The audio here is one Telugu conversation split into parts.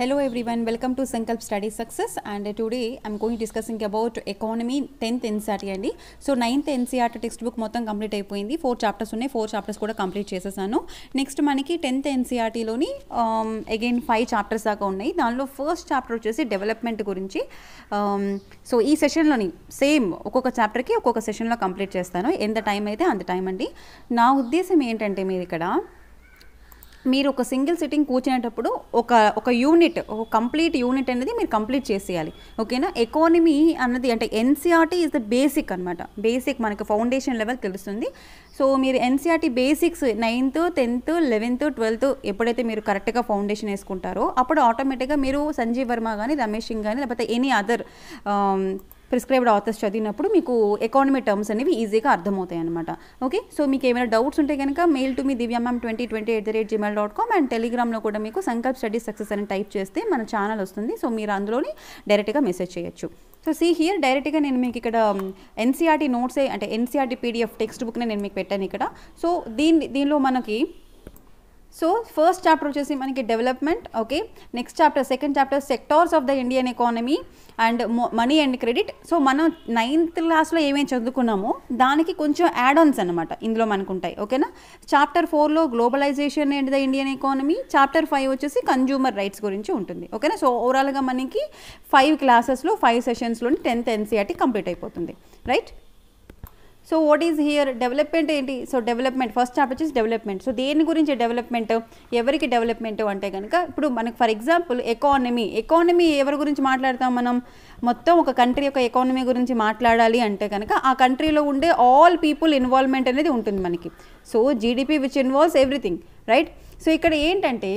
Hello everyone, welcome to Sankalp study success and today I'm going to discussing about economy 10th NCRT e అండి so ninth NCERT textbook మొత్తం కంప్లీట్ అయిపోయింది ఫోర్ చాప్టర్స్ ఉన్నాయి ఫోర్ చాప్టర్స్ కూడా కంప్లీట్ చేసేసాను నెక్స్ట్ మనకి టెన్త్ ఎన్సీఆర్టీలోని అగైన్ ఫైవ్ చాప్టర్స్ దాకా ఉన్నాయి దానిలో ఫస్ట్ చాప్టర్ వచ్చేసి డెవలప్మెంట్ గురించి సో um, ఈ సెషన్లోని సేమ్ ఒక్కొక్క చాప్టర్కి ఒక్కొక్క సెషన్లో కంప్లీట్ చేస్తాను ఎంత టైం అయితే అంత టైం అండి నా ఉద్దేశం ఏంటంటే మీరు ఇక్కడ మీరు ఒక సింగిల్ సిట్టింగ్ కూర్చునేటప్పుడు ఒక ఒక యూనిట్ ఒక కంప్లీట్ యూనిట్ అనేది మీరు కంప్లీట్ చేసేయాలి ఓకేనా ఎకానమీ అన్నది అంటే ఎన్సీఆర్టీ ఇస్ ద బేసిక్ అనమాట బేసిక్ మనకు ఫౌండేషన్ లెవెల్ తెలుస్తుంది సో మీరు NCERT basics ninth tenth eleventh twelfth ఎప్పుడైతే మీరు కరెక్ట్గా ఫౌండేషన్ వేసుకుంటారో అప్పుడు ఆటోమేటిక్గా మీరు సంజీవ్ వర్మ కానీ రమేష్ సింగ్ కానీ లేకపోతే ఎనీ అదర్ ప్రిస్క్రైబ్డ్ ఆథర్స్ చదివినప్పుడు మీకు ఎకానమీ టర్మ్స్ అనేవి ఈజీగా అర్థమవుతాయి అనమాట ఓకే సో మీకు ఏమైనా డౌట్స్ ఉంటే కనుక mail to me Divya ma'am twenty twenty at the rate Gmail dot com and టెలిగ్రామ్లో కూడా మీకు సంకల్ప్ స్టడీ సక్సెస్ అని టైప్ చేస్తే మన ఛానల్ వస్తుంది సో మీరు అందులోని డైరెక్ట్గా మెసేజ్ చేయొచ్చు సో సీ హియర్ డైరెక్ట్గా నేను మీకు ఇక్కడ ఎన్సీఆర్టీ um, నోట్సే e అంటే ఎన్సీఆర్టీ పీడిఎఫ్ టెక్స్ట్ బుక్నే నేను మీకు పెట్టాను ఇక్కడ సో దీని దీనిలో మనకి సో ఫస్ట్ చాప్టర్ వచ్చేసి మనకి development okay next chapter second chapter sectors of the Indian economy and money and credit so మనం నైన్త్ క్లాస్లో ఏమేమి చదువుకున్నామో దానికి కొంచెం యాడ్ ఆన్స్ అనమాట ఇందులో మనకు ఉంటాయి ఓకేనా చాప్టర్ ఫోర్లో globalisation and the Indian economy chapter five వచ్చేసి కన్జ్యూమర్ రైట్స్ గురించి ఉంటుంది ఓకేనా సో ఓవరాల్గా మనకి ఫైవ్ క్లాసెస్లో ఫైవ్ సెషన్స్లోని టెన్త్ ఎన్సీఆర్టీ కంప్లీట్ అయిపోతుంది right so what is here development ఏంటి సో డెవలప్మెంట్ ఫస్ట్ చాప్టర్ వచ్చేసి డెవలప్మెంట్ సో దేని గురించి డెవలప్మెంట్ ఎవరికి డెవలప్మెంట్ అంటే కనుక ఇప్పుడు మనకు ఫర్ ఎగ్జాంపుల్ ఎకానమీ ఎకానమీ ఎవరి గురించి మాట్లాడతాం మనం మొత్తం ఒక కంట్రీ యొక్క ఎకానమీ గురించి మాట్లాడాలి అంటే కనుక ఆ కంట్రీలో ఉండే ఆల్ పీపుల్ ఇన్వాల్వ్మెంట్ అనేది ఉంటుంది మనకి so GDP which involves everything right so ఇక్కడ ఏంటంటే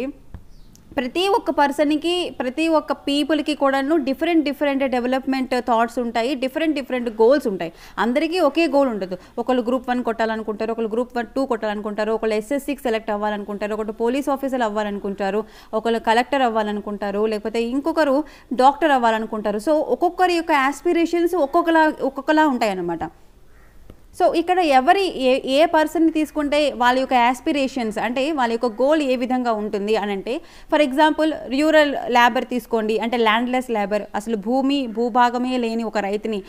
ప్రతి ఒక్క పర్సన్కి ప్రతి ఒక్క పీపుల్కి కూడాను డిఫరెంట్ డిఫరెంట్ డెవలప్మెంట్ థాట్స్ ఉంటాయి డిఫరెంట్ డిఫరెంట్ గోల్స్ ఉంటాయి అందరికీ ఒకే గోల్ ఉండదు ఒకళ్ళు గ్రూప్ వన్ కొట్టాలనుకుంటారు ఒకళ్ళు గ్రూప్ వన్ టూ కొట్టాలనుకుంటారు ఒకళ్ళు ఎస్ఎస్సీకి సెలెక్ట్ అవ్వాలనుకుంటారు ఒకటి పోలీస్ ఆఫీసర్ అవ్వాలనుకుంటారు ఒకళ్ళు కలెక్టర్ అవ్వాలనుకుంటారు లేకపోతే ఇంకొకరు డాక్టర్ అవ్వాలనుకుంటారు సో ఒక్కొక్కరి యొక్క ఆస్పిరేషన్స్ ఒక్కొక్కలా ఒక్కొక్కలా ఉంటాయి అన్నమాట సో ఇక్కడ ఎవరి ఏ ఏ పర్సన్ని తీసుకుంటే వాళ్ళ యొక్క యాస్పిరేషన్స్ అంటే వాళ్ళ యొక్క గోల్ ఏ విధంగా ఉంటుంది అని అంటే ఫర్ ఎగ్జాంపుల్ రూరల్ లేబర్ తీసుకోండి అంటే ల్యాండ్లెస్ లేబర్ అసలు భూమి భూభాగమే లేని ఒక రైతుని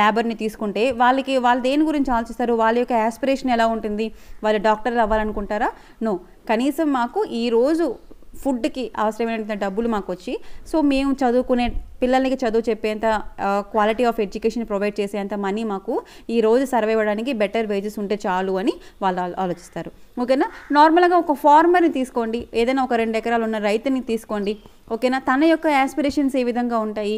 లేబర్ని తీసుకుంటే వాళ్ళకి వాళ్ళు దేని గురించి ఆలోచిస్తారు వాళ్ళ యొక్క యాస్పిరేషన్ ఎలా ఉంటుంది వాళ్ళు డాక్టర్లు అవ్వాలనుకుంటారా నో కనీసం మాకు ఈరోజు ఫుడ్కి అవసరమైన డబ్బులు మాకు వచ్చి సో మేము చదువుకునే పిల్లలకి చదువు చెప్పేంత క్వాలిటీ ఆఫ్ ఎడ్యుకేషన్ ప్రొవైడ్ చేసేంత మనీ మాకు ఈ రోజు సర్వే అవ్వడానికి బెటర్ వేజెస్ ఉంటే చాలు అని వాళ్ళు ఆలోచిస్తారు ఓకేనా నార్మల్గా ఒక ఫార్మర్ని తీసుకోండి ఏదైనా ఒక రెండు ఎకరాలు ఉన్న రైతుని తీసుకోండి ఓకేనా తన యొక్క యాస్పిరేషన్స్ ఏ విధంగా ఉంటాయి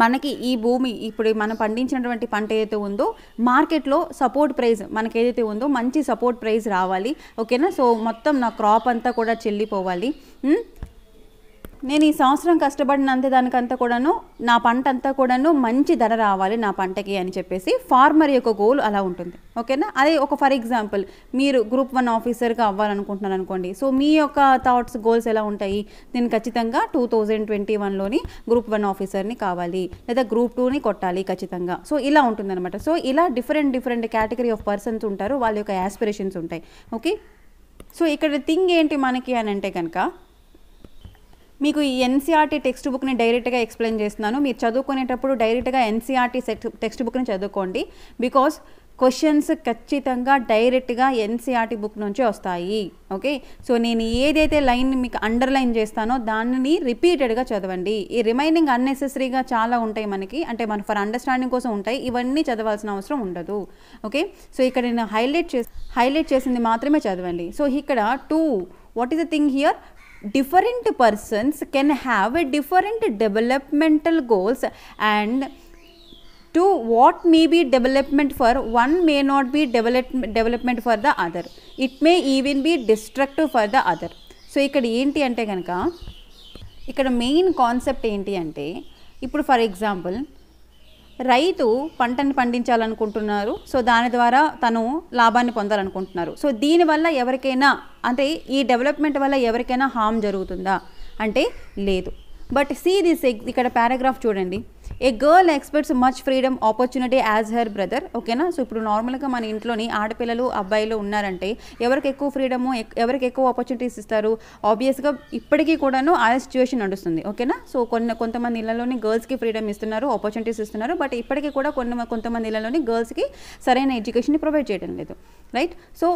మనకి ఈ భూమి ఇప్పుడు మనం పండించినటువంటి పంట ఏదైతే ఉందో మార్కెట్లో సపోర్ట్ ప్రైస్ మనకి ఏదైతే ఉందో మంచి సపోర్ట్ ప్రైస్ రావాలి ఓకేనా సో మొత్తం నా క్రాప్ అంతా కూడా చెల్లిపోవాలి నేను ఈ సంవత్సరం కష్టపడినంత దానికంతా కూడాను నా పంట అంతా కూడాను మంచి ధర రావాలి నా పంటకి అని చెప్పేసి ఫార్మర్ యొక్క గోల్ అలా ఉంటుంది ఓకేనా అదే ఒక ఫర్ ఎగ్జాంపుల్ మీరు గ్రూప్ వన్ ఆఫీసర్గా అవ్వాలనుకుంటున్నారు అనుకోండి సో మీ యొక్క థాట్స్ గోల్స్ ఎలా ఉంటాయి నేను ఖచ్చితంగా టూ థౌజండ్ ట్వంటీ వన్లోని గ్రూప్ వన్ ఆఫీసర్ని కావాలి లేదా గ్రూప్ టూని కొట్టాలి ఖచ్చితంగా సో ఇలా అనమాట సో ఇలా different different category of persons ఉంటారు వాళ్ళ యొక్క యాస్పిరేషన్స్ ఉంటాయి ఓకే సో ఇక్కడ థింగ్ ఏంటి మనకి అని అంటే కనుక మీకు ఈ ఎన్సీఆర్టీ టెక్స్ట్ బుక్ని డైరెక్ట్గా ఎక్స్ప్లెయిన్ చేస్తున్నాను మీరు చదువుకునేటప్పుడు డైరెక్ట్గా ఎన్సీఆర్టీ టెక్స్ట్ బుక్ని చదువుకోండి బికాస్ క్వశ్చన్స్ ఖచ్చితంగా డైరెక్ట్గా ఎన్సీఆర్టీ బుక్ నుంచి వస్తాయి ఓకే సో నేను ఏదైతే లైన్ మీకు అండర్లైన్ చేస్తానో దానిని రిపీటెడ్గా చదవండి ఈ రిమైనింగ్ అన్నెసెసరీగా చాలా ఉంటాయి మనకి అంటే మన ఫర్ అండర్స్టాండింగ్ కోసం ఉంటాయి ఇవన్నీ చదవాల్సిన అవసరం ఉండదు ఓకే సో ఇక్కడ నేను హైలైట్ చేసి హైలైట్ చేసింది మాత్రమే చదవండి సో ఇక్కడ to what is the thing here different persons can have a different developmental goals and to what may be development for one may not be develop development for the other it may even be destructive for the other so ఇక్కడ ఏంటి అంటే కనుక ఇక్కడ మెయిన్ కాన్సెప్ట్ ఏంటి అంటే ఇప్పుడు ఫర్ ఎగ్జాంపుల్ రైతు పంటను పండించాలనుకుంటున్నారు సో దాని ద్వారా తను లాభాన్ని పొందాలనుకుంటున్నారు సో దీనివల్ల ఎవరికైనా అంటే ఈ డెవలప్మెంట్ వల్ల ఎవరికైనా హామ్ జరుగుతుందా అంటే లేదు బట్ సీ దిస్ ఇక్కడ పారాగ్రాఫ్ చూడండి a girl expects much freedom opportunity as her brother ఓకేనా సో ఇప్పుడు నార్మల్గా మన ఇంట్లోని ఆడపిల్లలు అబ్బాయిలు ఉన్నారంటే ఎవరికి ఎక్కువ ఫ్రీడము ఎవరికి ఎక్కువ ఆపర్చునిటీస్ ఇస్తారు ఆబ్వియస్గా ఇప్పటికీ కూడాను ఆ సిచ్యువేషన్ నడుస్తుంది ఓకేనా సో కొన్ని కొంతమంది ఇళ్లలోని గర్ల్స్కి ఫ్రీడమ్ ఇస్తున్నారు ఆపర్చునిటీస్ ఇస్తున్నారు బట్ ఇప్పటికీ కూడా కొన్ని కొంతమంది ఇళ్లలోని గర్ల్స్కి సరైన ఎడ్యుకేషన్ని ప్రొవైడ్ చేయడం లేదు రైట్ సో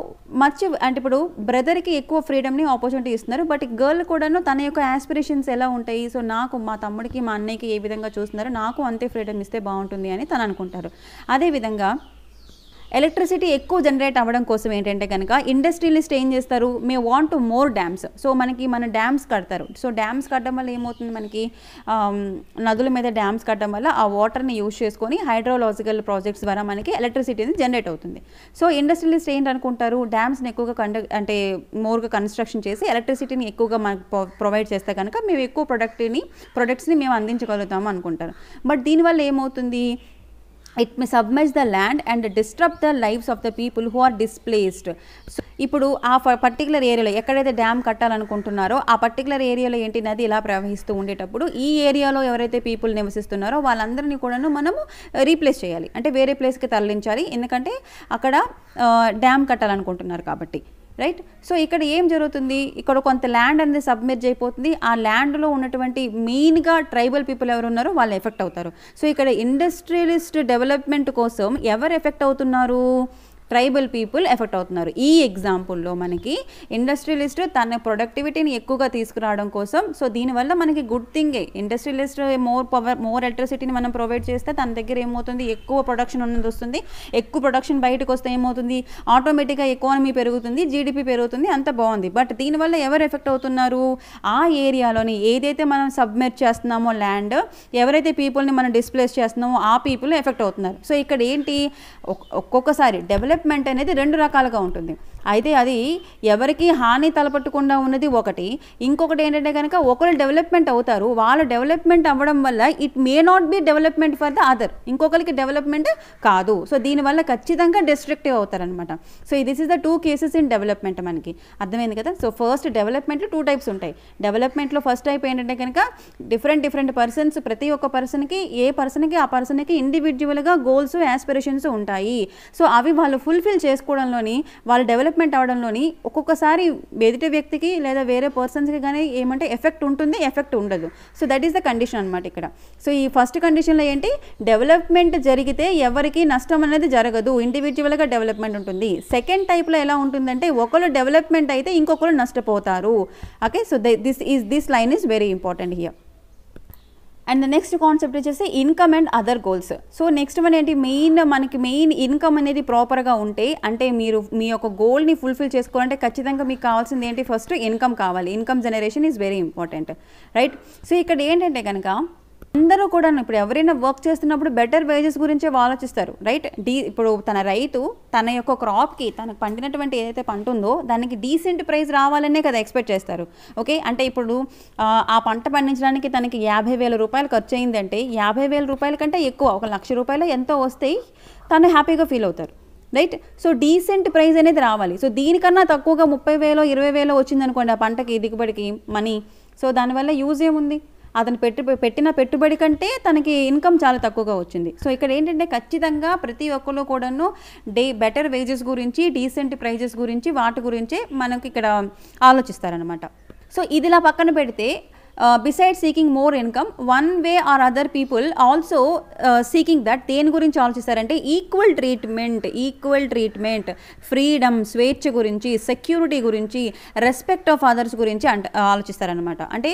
మచ్ అంటే ఇప్పుడు బ్రదర్కి ఎక్కువ ఫ్రీడమ్ని ఆపర్చునిటీ ఇస్తున్నారు బట్ గర్ల్ కూడాను తన యొక్క యాస్పిరేషన్స్ ఎలా ఉంటాయి సో నాకు మా తమ్ముడికి మా అన్నయ్యకి ఏ విధంగా చూస్తున్నారో నా నాకు అంతే ఫ్రీడమ్ ఇస్తే బాగుంటుంది అని తను అనుకుంటారు అదేవిధంగా ఎలక్ట్రిసిటీ ఎక్కువ జనరేట్ అవ్వడం కోసం ఏంటంటే కనుక ఇండస్ట్రీని ఏం చేస్తారు may want to more dams so మనకి మన డ్యామ్స్ కడతారు సో డ్యామ్స్ కట్టడం వల్ల ఏమవుతుంది మనకి నదుల మీద డ్యామ్స్ కట్టడం వల్ల ఆ వాటర్ని యూజ్ చేసుకొని హైడ్రోలాజికల్ ప్రాజెక్ట్స్ ద్వారా మనకి ఎలక్ట్రిసిటీ అనేది జనరేట్ అవుతుంది సో ఇండస్ట్రియలిస్ట్ అనుకుంటారు డ్యామ్స్ని ఎక్కువగా కండ అంటే మోర్గా కన్స్ట్రక్షన్ చేసి ఎలక్ట్రిసిటీని ఎక్కువగా మనకు ప్రొవైడ్ చేస్తే కనుక మేము ఎక్కువ ప్రొడక్ట్ని ప్రొడక్ట్స్ని మేము అందించగలుగుతాము అనుకుంటారు బట్ దీనివల్ల ఏమవుతుంది it may submerge the land and disturb the lives of the people who are displaced so ఇప్పుడు ఆ పర్టికులర్ ఏరియాలో ఎక్కడైతే డ్యామ్ కట్టాలనుకుంటున్నారో ఆ పర్టికులర్ ఏరియాలో ఏంటి నది ఇలా ప్రవహిస్తూ ఉండేటప్పుడు ఈ ఏరియాలో ఎవరైతే పీపుల్ నివసిస్తున్నారో వాళ్ళందరినీ కూడాను మనము రీప్లేస్ చేయాలి అంటే వేరే ప్లేస్కి తరలించాలి ఎందుకంటే అక్కడ డ్యామ్ కట్టాలనుకుంటున్నారు కాబట్టి రైట్ సో ఇక్కడ ఏం జరుగుతుంది ఇక్కడ కొంత ల్యాండ్ అనేది సబ్మిట్ అయిపోతుంది ఆ ల్యాండ్లో ఉన్నటువంటి మెయిన్గా ట్రైబల్ పీపుల్ ఎవరు ఉన్నారో వాళ్ళు ఎఫెక్ట్ అవుతారు సో ఇక్కడ ఇండస్ట్రియలిస్ట్ డెవలప్మెంట్ కోసం ఎవరు ఎఫెక్ట్ అవుతున్నారు ట్రైబల్ పీపుల్ ఎఫెక్ట్ అవుతున్నారు ఈ ఎగ్జాంపుల్లో మనకి ఇండస్ట్రియలిస్ట్ తన ప్రొడక్టివిటీని ఎక్కువగా తీసుకురావడం కోసం సో దీనివల్ల మనకి గుడ్ థింగే ఇండస్ట్రియలిస్ట్ మోర్ పవర్ మోర్ ఎలక్ట్రిసిటీని మనం ప్రొవైడ్ చేస్తే తన దగ్గర ఏమవుతుంది ఎక్కువ ప్రొడక్షన్ ఉన్నది వస్తుంది ఎక్కువ ప్రొడక్షన్ బయటకు వస్తే ఏమవుతుంది ఆటోమేటిక్గా ఎకానమీ పెరుగుతుంది జీడిపి పెరుగుతుంది అంత బాగుంది బట్ దీనివల్ల ఎవరు ఎఫెక్ట్ అవుతున్నారు ఆ ఏరియాలోని ఏదైతే మనం సబ్మిట్ చేస్తున్నామో ల్యాండ్ ఎవరైతే పీపుల్ని మనం డిస్ప్లేస్ చేస్తున్నామో ఆ పీపుల్ ఎఫెక్ట్ అవుతున్నారు సో ఇక్కడ ఏంటి ఒక్కొక్కసారి డెవలప్ డెవలప్మెంట్ అనేది రెండు రకాలుగా ఉంటుంది అయితే అది ఎవరికి హాని తలపట్టకుండా ఉన్నది ఒకటి ఇంకొకటి ఏంటంటే కనుక ఒకరు డెవలప్మెంట్ అవుతారు వాళ్ళు డెవలప్మెంట్ అవ్వడం వల్ల it may not be development for the other ఇంకొకరికి డెవలప్మెంట్ కాదు సో దీనివల్ల ఖచ్చితంగా డిస్ట్రక్టివ్ అవుతారనమాట so this is the two cases in development మనకి అర్థమైంది కదా సో ఫస్ట్ డెవలప్మెంట్లో టూ టైప్స్ ఉంటాయి డెవలప్మెంట్లో ఫస్ట్ టైప్ ఏంటంటే కనుక డిఫరెంట్ డిఫరెంట్ పర్సన్స్ ప్రతి ఒక్క పర్సన్కి ఏ పర్సన్కి ఆ పర్సన్కి ఇండివిజువల్గా గోల్స్ యాస్పిరేషన్స్ ఉంటాయి సో అవి వాళ్ళు ఫుల్ఫిల్ చేసుకోవడంలోని వాళ్ళు డెవలప్ డెవలప్మెంట్ అవడంలోని ఒక్కొక్కసారి ఎదుటి వ్యక్తికి లేదా వేరే పర్సన్స్కి కానీ ఏమంటే ఎఫెక్ట్ ఉంటుంది ఎఫెక్ట్ ఉండదు so that is the condition అనమాట ఇక్కడ సో ఈ ఫస్ట్ కండిషన్లో ఏంటి డెవలప్మెంట్ జరిగితే ఎవరికి నష్టం అనేది జరగదు ఇండివిజువల్గా డెవలప్మెంట్ ఉంటుంది సెకండ్ టైప్లో ఎలా ఉంటుందంటే ఒకరు డెవలప్మెంట్ అయితే ఇంకొకరు నష్టపోతారు okay so this is this line is very important here and next concept వచ్చేసి income and other goals so next మన ఏంటి మెయిన్ మనకి మెయిన్ ఇన్కమ్ అనేది ప్రాపర్గా ఉంటే అంటే మీరు మీ యొక్క గోల్ని ఫుల్ఫిల్ చేసుకోవాలంటే ఖచ్చితంగా మీకు కావాల్సింది ఏంటి ఫస్ట్ ఇన్కమ్ కావాలి income generation is very important right so ఇక్కడ ఏంటంటే కనుక అందరూ కూడా ఇప్పుడు ఎవరైనా వర్క్ చేస్తున్నప్పుడు బెటర్ వేజెస్ గురించే ఆలోచిస్తారు రైట్ డీ ఇప్పుడు తన రైతు తన యొక్క క్రాప్కి తనకు పండినటువంటి ఏదైతే పంట ఉందో దానికి డీసెంట్ ప్రైస్ రావాలనే కదా ఎక్స్పెక్ట్ చేస్తారు ఓకే అంటే ఇప్పుడు ఆ పంట పండించడానికి తనకి యాభై వేల రూపాయలు ఖర్చు అయిందంటే యాభై వేల రూపాయల కంటే ఎక్కువ ఒక లక్ష రూపాయలు ఎంతో వస్తాయి తను హ్యాపీగా ఫీల్ అవుతారు రైట్ సో డీసెంట్ ప్రైస్ అనేది రావాలి సో దీనికన్నా తక్కువగా ముప్పై వేలో ఇరవై వేలో వచ్చిందనుకోండి ఆ పంటకి దిగుబడికి మనీ సో దానివల్ల యూజ్ ఏముంది అతను పెట్టి పెట్టిన పెట్టుబడి కంటే తనకి ఇన్కమ్ చాలా తక్కువగా వచ్చింది సో ఇక్కడ ఏంటంటే ఖచ్చితంగా ప్రతి ఒక్కరు కూడాను డే బెటర్ వేజెస్ గురించి డీసెంట్ ప్రైజెస్ గురించి వాటి గురించే మనకి ఇక్కడ ఆలోచిస్తారనమాట సో ఇదిలా పక్కన పెడితే beside seeking more income one way or other people also seeking that దేని గురించి ఆలోచిస్తారంటే equal treatment equal treatment freedom స్వేచ్ఛ గురించి సెక్యూరిటీ గురించి రెస్పెక్ట్ ఆఫ్ అదర్స్ గురించి అంట uh, ఆలోచిస్తారనమాట అంటే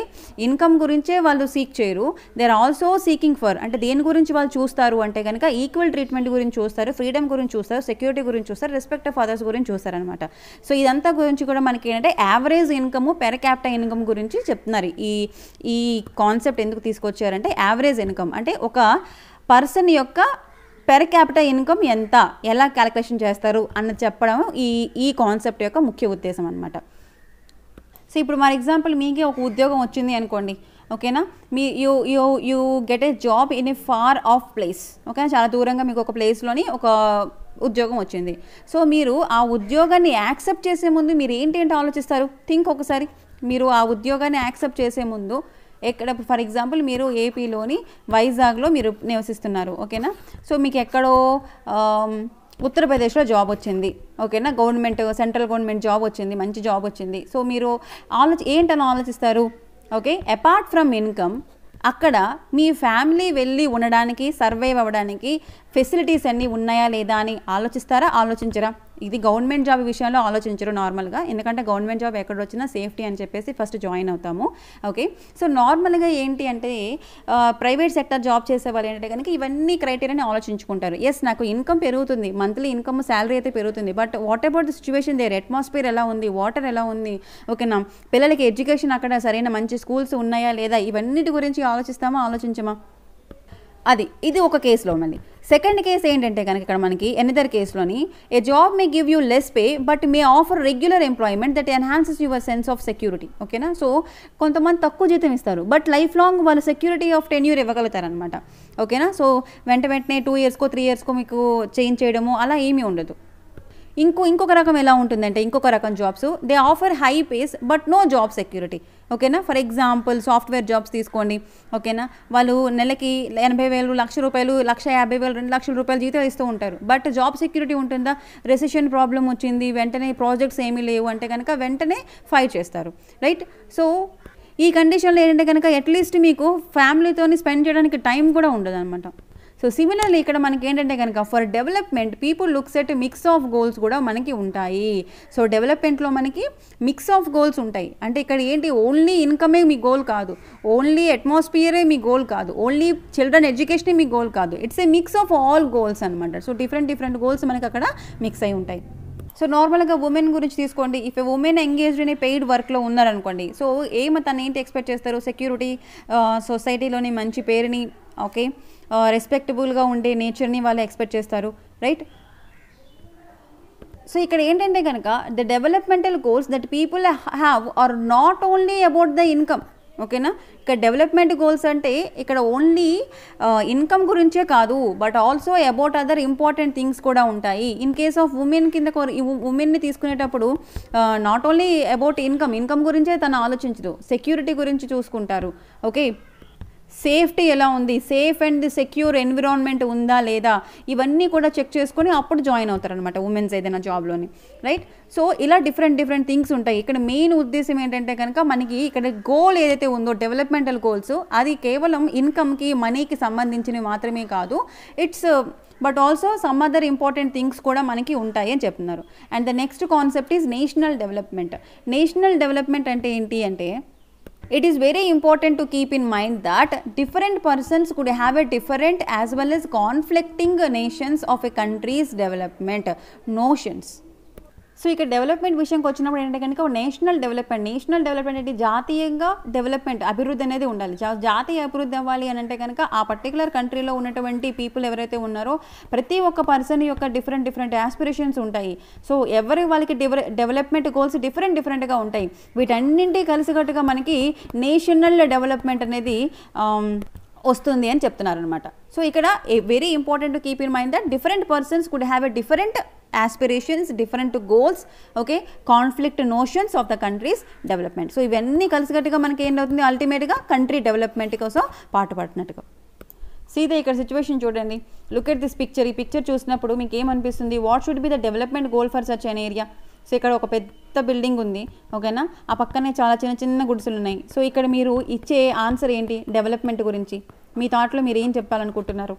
ఇన్కమ్ గురించే వాళ్ళు సీక్ చేయరు they are also seeking for అంటే దేని గురించి వాళ్ళు చూస్తారు అంటే కనుక ఈక్వల్ ట్రీట్మెంట్ గురించి చూస్తారు ఫ్రీడమ్ గురించి చూస్తారు సెక్యూరిటీ గురించి చూస్తారు రెస్పెక్ట్ ఆఫ్ అదర్స్ గురించి చూస్తారనమాట సో ఇదంతా గురించి కూడా మనకి ఏంటంటే average income per capital income గురించి చెప్తున్నారు ఈ ఈ కాన్సెప్ట్ ఎందుకు తీసుకొచ్చారంటే యావరేజ్ ఇన్కమ్ అంటే ఒక పర్సన్ యొక్క పెర్ క్యాపిటల్ ఇన్కమ్ ఎంత ఎలా క్యాలిక్యులేషన్ చేస్తారు అన్నది చెప్పడం ఈ ఈ కాన్సెప్ట్ యొక్క ముఖ్య ఉద్దేశం అనమాట సో ఇప్పుడు మన ఎగ్జాంపుల్ మీకే ఒక ఉద్యోగం వచ్చింది అనుకోండి ఓకేనా మీ you you you get a job in a far off place ఓకేనా చాలా దూరంగా మీకు ఒక ప్లేస్లోని ఒక ఉద్యోగం వచ్చింది సో మీరు ఆ ఉద్యోగాన్ని యాక్సెప్ట్ చేసే ముందు మీరు ఏంటి ఏంటి ఆలోచిస్తారు థింక్ ఒకసారి మీరు ఆ ఉద్యోగాన్ని యాక్సెప్ట్ చేసే ముందు ఎక్కడ ఫర్ ఎగ్జాంపుల్ మీరు ఏపీలోని వైజాగ్లో మీరు నివసిస్తున్నారు ఓకేనా సో మీకు ఎక్కడో ఉత్తరప్రదేశ్లో జాబ్ వచ్చింది ఓకేనా గవర్నమెంట్ సెంట్రల్ గవర్నమెంట్ జాబ్ వచ్చింది మంచి జాబ్ వచ్చింది సో మీరు ఆలోచి ఏంటని ఆలోచిస్తారు ఓకే అపార్ట్ ఫ్రమ్ ఇన్కమ్ అక్కడ మీ ఫ్యామిలీ వెళ్ళి ఉండడానికి సర్వైవ్ అవ్వడానికి ఫెసిలిటీస్ అన్నీ ఉన్నాయా లేదా అని ఆలోచిస్తారా ఆలోచించరా ఇది గవర్నమెంట్ జాబ్ విషయంలో ఆలోచించరు నార్మల్గా ఎందుకంటే గవర్నమెంట్ జాబ్ ఎక్కడ వచ్చినా సేఫ్టీ అని చెప్పేసి ఫస్ట్ జాయిన్ అవుతాము ఓకే సో నార్మల్గా ఏంటి అంటే ప్రైవేట్ సెక్టర్ జాబ్ చేసే వాళ్ళు ఏంటంటే కనుక ఇవన్నీ క్రైటీరియాని ఆలోచించుకుంటారు ఎస్ నాకు ఇన్కమ్ పెరుగుతుంది మంత్లీ ఇన్కమ్ శాలరీ అయితే పెరుగుతుంది but what about the situation there atmosphere ఎలా ఉంది వాటర్ ఎలా ఉంది ఓకేనా పిల్లలకి ఎడ్యుకేషన్ అక్కడ సరైన మంచి స్కూల్స్ ఉన్నాయా లేదా ఇవన్నిటి గురించి ఆలోచిస్తామా ఆలోచించమా అది ఇది ఒక కేసులో ఉన్నది సెకండ్ కేసు ఏంటంటే కనుక ఇక్కడ మనకి ఎనిదర్ కేసులోని a job may give you less pay but may offer regular employment that enhances your sense of security ఓకేనా సో కొంతమంది తక్కువ జీతం ఇస్తారు బట్ లైఫ్ లాంగ్ వాళ్ళు సెక్యూరిటీ ఆఫ్ టెన్ ఇవ్వగలుగుతారనమాట ఓకేనా సో వెంట వెంటనే టూ ఇయర్స్కో త్రీ ఇయర్స్కో మీకు చేంజ్ చేయడము అలా ఏమీ ఉండదు ఇంకో ఇంకొక రకం ఎలా ఉంటుందంటే ఇంకొక రకం jobs they offer high pays but no job security ఓకేనా ఫర్ ఎగ్జాంపుల్ సాఫ్ట్వేర్ జాబ్స్ తీసుకోండి ఓకేనా వాళ్ళు నెలకి ఎనభై వేలు లక్ష రూపాయలు లక్ష యాభై వేలు రెండు లక్షల రూపాయలు జీతం ఇస్తూ ఉంటారు బట్ జాబ్ సెక్యూరిటీ ఉంటుందా రెసిషన్ ప్రాబ్లం వచ్చింది వెంటనే ప్రాజెక్ట్స్ ఏమీ లేవు అంటే కనుక వెంటనే ఫైర్ చేస్తారు రైట్ సో ఈ కండిషన్లో ఏంటంటే కనుక అట్లీస్ట్ మీకు ఫ్యామిలీతోని స్పెండ్ చేయడానికి టైం కూడా ఉండదు అనమాట సో సిమిలర్లీ ఇక్కడ మనకి ఏంటంటే కనుక for development people looks at mix of goals కూడా మనకి ఉంటాయి సో డెవలప్మెంట్లో మనకి మిక్స్ ఆఫ్ గోల్స్ ఉంటాయి అంటే ఇక్కడ ఏంటి ఓన్లీ ఇన్కమే మీ గోల్ కాదు ఓన్లీ అట్మాస్ఫియరే మీ గోల్ కాదు ఓన్లీ చిల్డ్రన్ ఎడ్యుకేషనే మీ గోల్ కాదు it's a mix of all goals అనమాట సో డిఫరెంట్ డిఫరెంట్ గోల్స్ మనకి అక్కడ మిక్స్ అయి ఉంటాయి సో నార్మల్గా ఉమెన్ గురించి తీసుకోండి ఇఫ్ ఏ ఉమెన్ ఎంగేజ్డ్ అనే పెయిడ్ వర్క్లో ఉన్నారనుకోండి సో ఏమ తను ఏంటి ఎక్స్పెక్ట్ చేస్తారు సెక్యూరిటీ సొసైటీలోని uh, మంచి పేరుని ఓకే రెస్పెక్టబుల్గా ఉండే నేచర్ని వాళ్ళు ఎక్స్పెక్ట్ చేస్తారు రైట్ సో ఇక్కడ ఏంటంటే కనుక the developmental goals that people have are not only about the income ఓకేనా ఇక్కడ డెవలప్మెంట్ గోల్స్ అంటే ఇక్కడ ఓన్లీ ఇన్కమ్ గురించే కాదు but also about other important things కూడా ఉంటాయి ఇన్ కేస్ ఆఫ్ ఉమెన్ కింద ఉమెన్ని తీసుకునేటప్పుడు not only about income income గురించే తను ఆలోచించదు సెక్యూరిటీ గురించి చూసుకుంటారు ఓకే సేఫ్టీ ఎలా ఉంది సేఫ్ అండ్ సెక్యూర్ ఎన్విరాన్మెంట్ ఉందా లేదా ఇవన్నీ కూడా చెక్ చేసుకొని అప్పుడు జాయిన్ అవుతారనమాట ఉమెన్స్ ఏదైనా జాబ్లోని రైట్ సో ఇలా డిఫరెంట్ డిఫరెంట్ థింగ్స్ ఉంటాయి ఇక్కడ మెయిన్ ఉద్దేశం ఏంటంటే కనుక మనకి ఇక్కడ గోల్ ఏదైతే ఉందో డెవలప్మెంటల్ గోల్స్ అది కేవలం ఇన్కమ్కి మనీకి సంబంధించినవి మాత్రమే కాదు it's but also some other important things కూడా మనకి ఉంటాయి అని చెప్తున్నారు and the next concept is national development national development అంటే ఏంటి అంటే it is very important to keep in mind that different persons could have a different as well as conflicting nations of a country's development notions. So ఇక్కడ డెవలప్మెంట్ విషయంకి వచ్చినప్పుడు ఏంటంటే కనుక నేషనల్ డెవలప్మెంట్ నేషనల్ డెవలప్మెంట్ అంటే జాతీయంగా డెవలప్మెంట్ అభివృద్ధి అనేది ఉండాలి జాతీయ అభివృద్ధి అవ్వాలి అని అంటే కనుక ఆ పర్టికులర్ కంట్రీలో ఉన్నటువంటి పీపుల్ ఎవరైతే ఉన్నారో ప్రతి ఒక్క పర్సన్ యొక్క డిఫరెంట్ డిఫరెంట్ ఆస్పిరేషన్స్ ఉంటాయి సో ఎవరి వాళ్ళకి డెవలప్మెంట్ గోల్స్ డిఫరెంట్ డిఫరెంట్గా ఉంటాయి వీటన్నింటి కలిసికట్టుగా మనకి నేషనల్ డెవలప్మెంట్ అనేది um, వస్తుంది అని చెప్తున్నారు అనమాట సో ఇక్కడ very important to keep in mind that different persons could have a different aspirations different goals okay conflict notions of the country's development so ఇవన్నీ కలిసికట్టుగా మనకి ఏంటవుతుంది అల్టిమేట్గా కంట్రీ డెవలప్మెంట్ కోసం పాటుపడినట్టుగా సీదా ఇక్కడ సిచ్యువేషన్ చూడండి లుక్ ఎట్ దిస్ పిక్చర్ ఈ పిక్చర్ చూసినప్పుడు మీకు ఏమనిపిస్తుంది what should be the development goal for such an area so ఇక్కడ ఒక పెద్ద పెద్ద బిల్డింగ్ ఉంది ఓకేనా ఆ పక్కనే చాలా చిన్న చిన్న గుడిసెలు ఉన్నాయి సో ఇక్కడ మీరు ఇచ్చే ఆన్సర్ ఏంటి డెవలప్మెంట్ గురించి మీ థాట్లో మీరు ఏం చెప్పాలనుకుంటున్నారు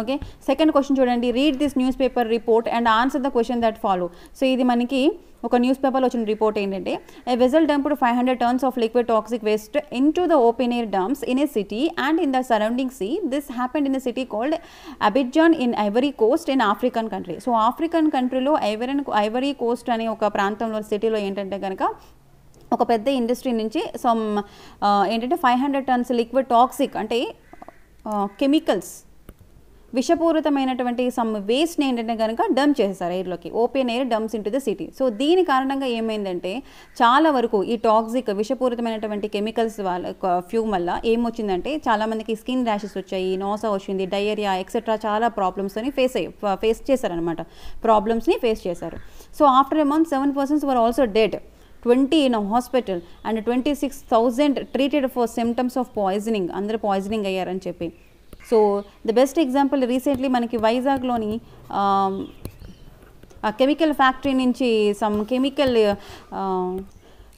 ఓకే సెకండ్ క్వశ్చన్ చూడండి read this newspaper report and answer the question that follow so ఇది మనకి ఒక న్యూస్ పేపర్లో వచ్చిన రిపోర్ట్ ఏంటంటే a vessel dumped five hundred tonnes of liquid toxic waste into the open air dumps in a city and in the surrounding sea this happened in the city called Abidjan in Ivory Coast in African country so African కంట్రీలో ఐవరన్ ఐవరీ కోస్ట్ అనే ఒక ప్రాంతంలో సిటీలో ఏంటంటే కనుక ఒక పెద్ద ఇండస్ట్రీ నుంచి సమ్ uh, ఏంటంటే five hundred tons liquid toxic అంటే కెమికల్స్ uh, విషపూరితమైనటువంటి సమ్ వేస్ట్ని ఏంటంటే కనుక డమ్ చేసేసారు ఎయిర్లోకి open air dumps into the city so దీని కారణంగా ఏమైందంటే చాలా వరకు ఈ టాక్సిక్ విషపూరితమైనటువంటి కెమికల్స్ వాళ్ళ ఫ్యూ వల్ల ఏమొచ్చిందంటే చాలామందికి స్కిన్ ర్యాషెస్ వచ్చాయి నోస వచ్చింది డయేరియా ఎక్సెట్రా చాలా ప్రాబ్లమ్స్ని ఫేస్ అయ్యి ఫేస్ చేశారనమాట ప్రాబ్లమ్స్ని ఫేస్ చేశారు so after a month seven persons were also dead twenty in hospital and twenty six thousand treated for symptoms of poisoning అందరూ పాయిజనింగ్ అయ్యారని చెప్పి so the best example recently మనకి వైజాగ్లోని ఆ కెమికల్ ఫ్యాక్టరీ నుంచి సమ్ కెమికల్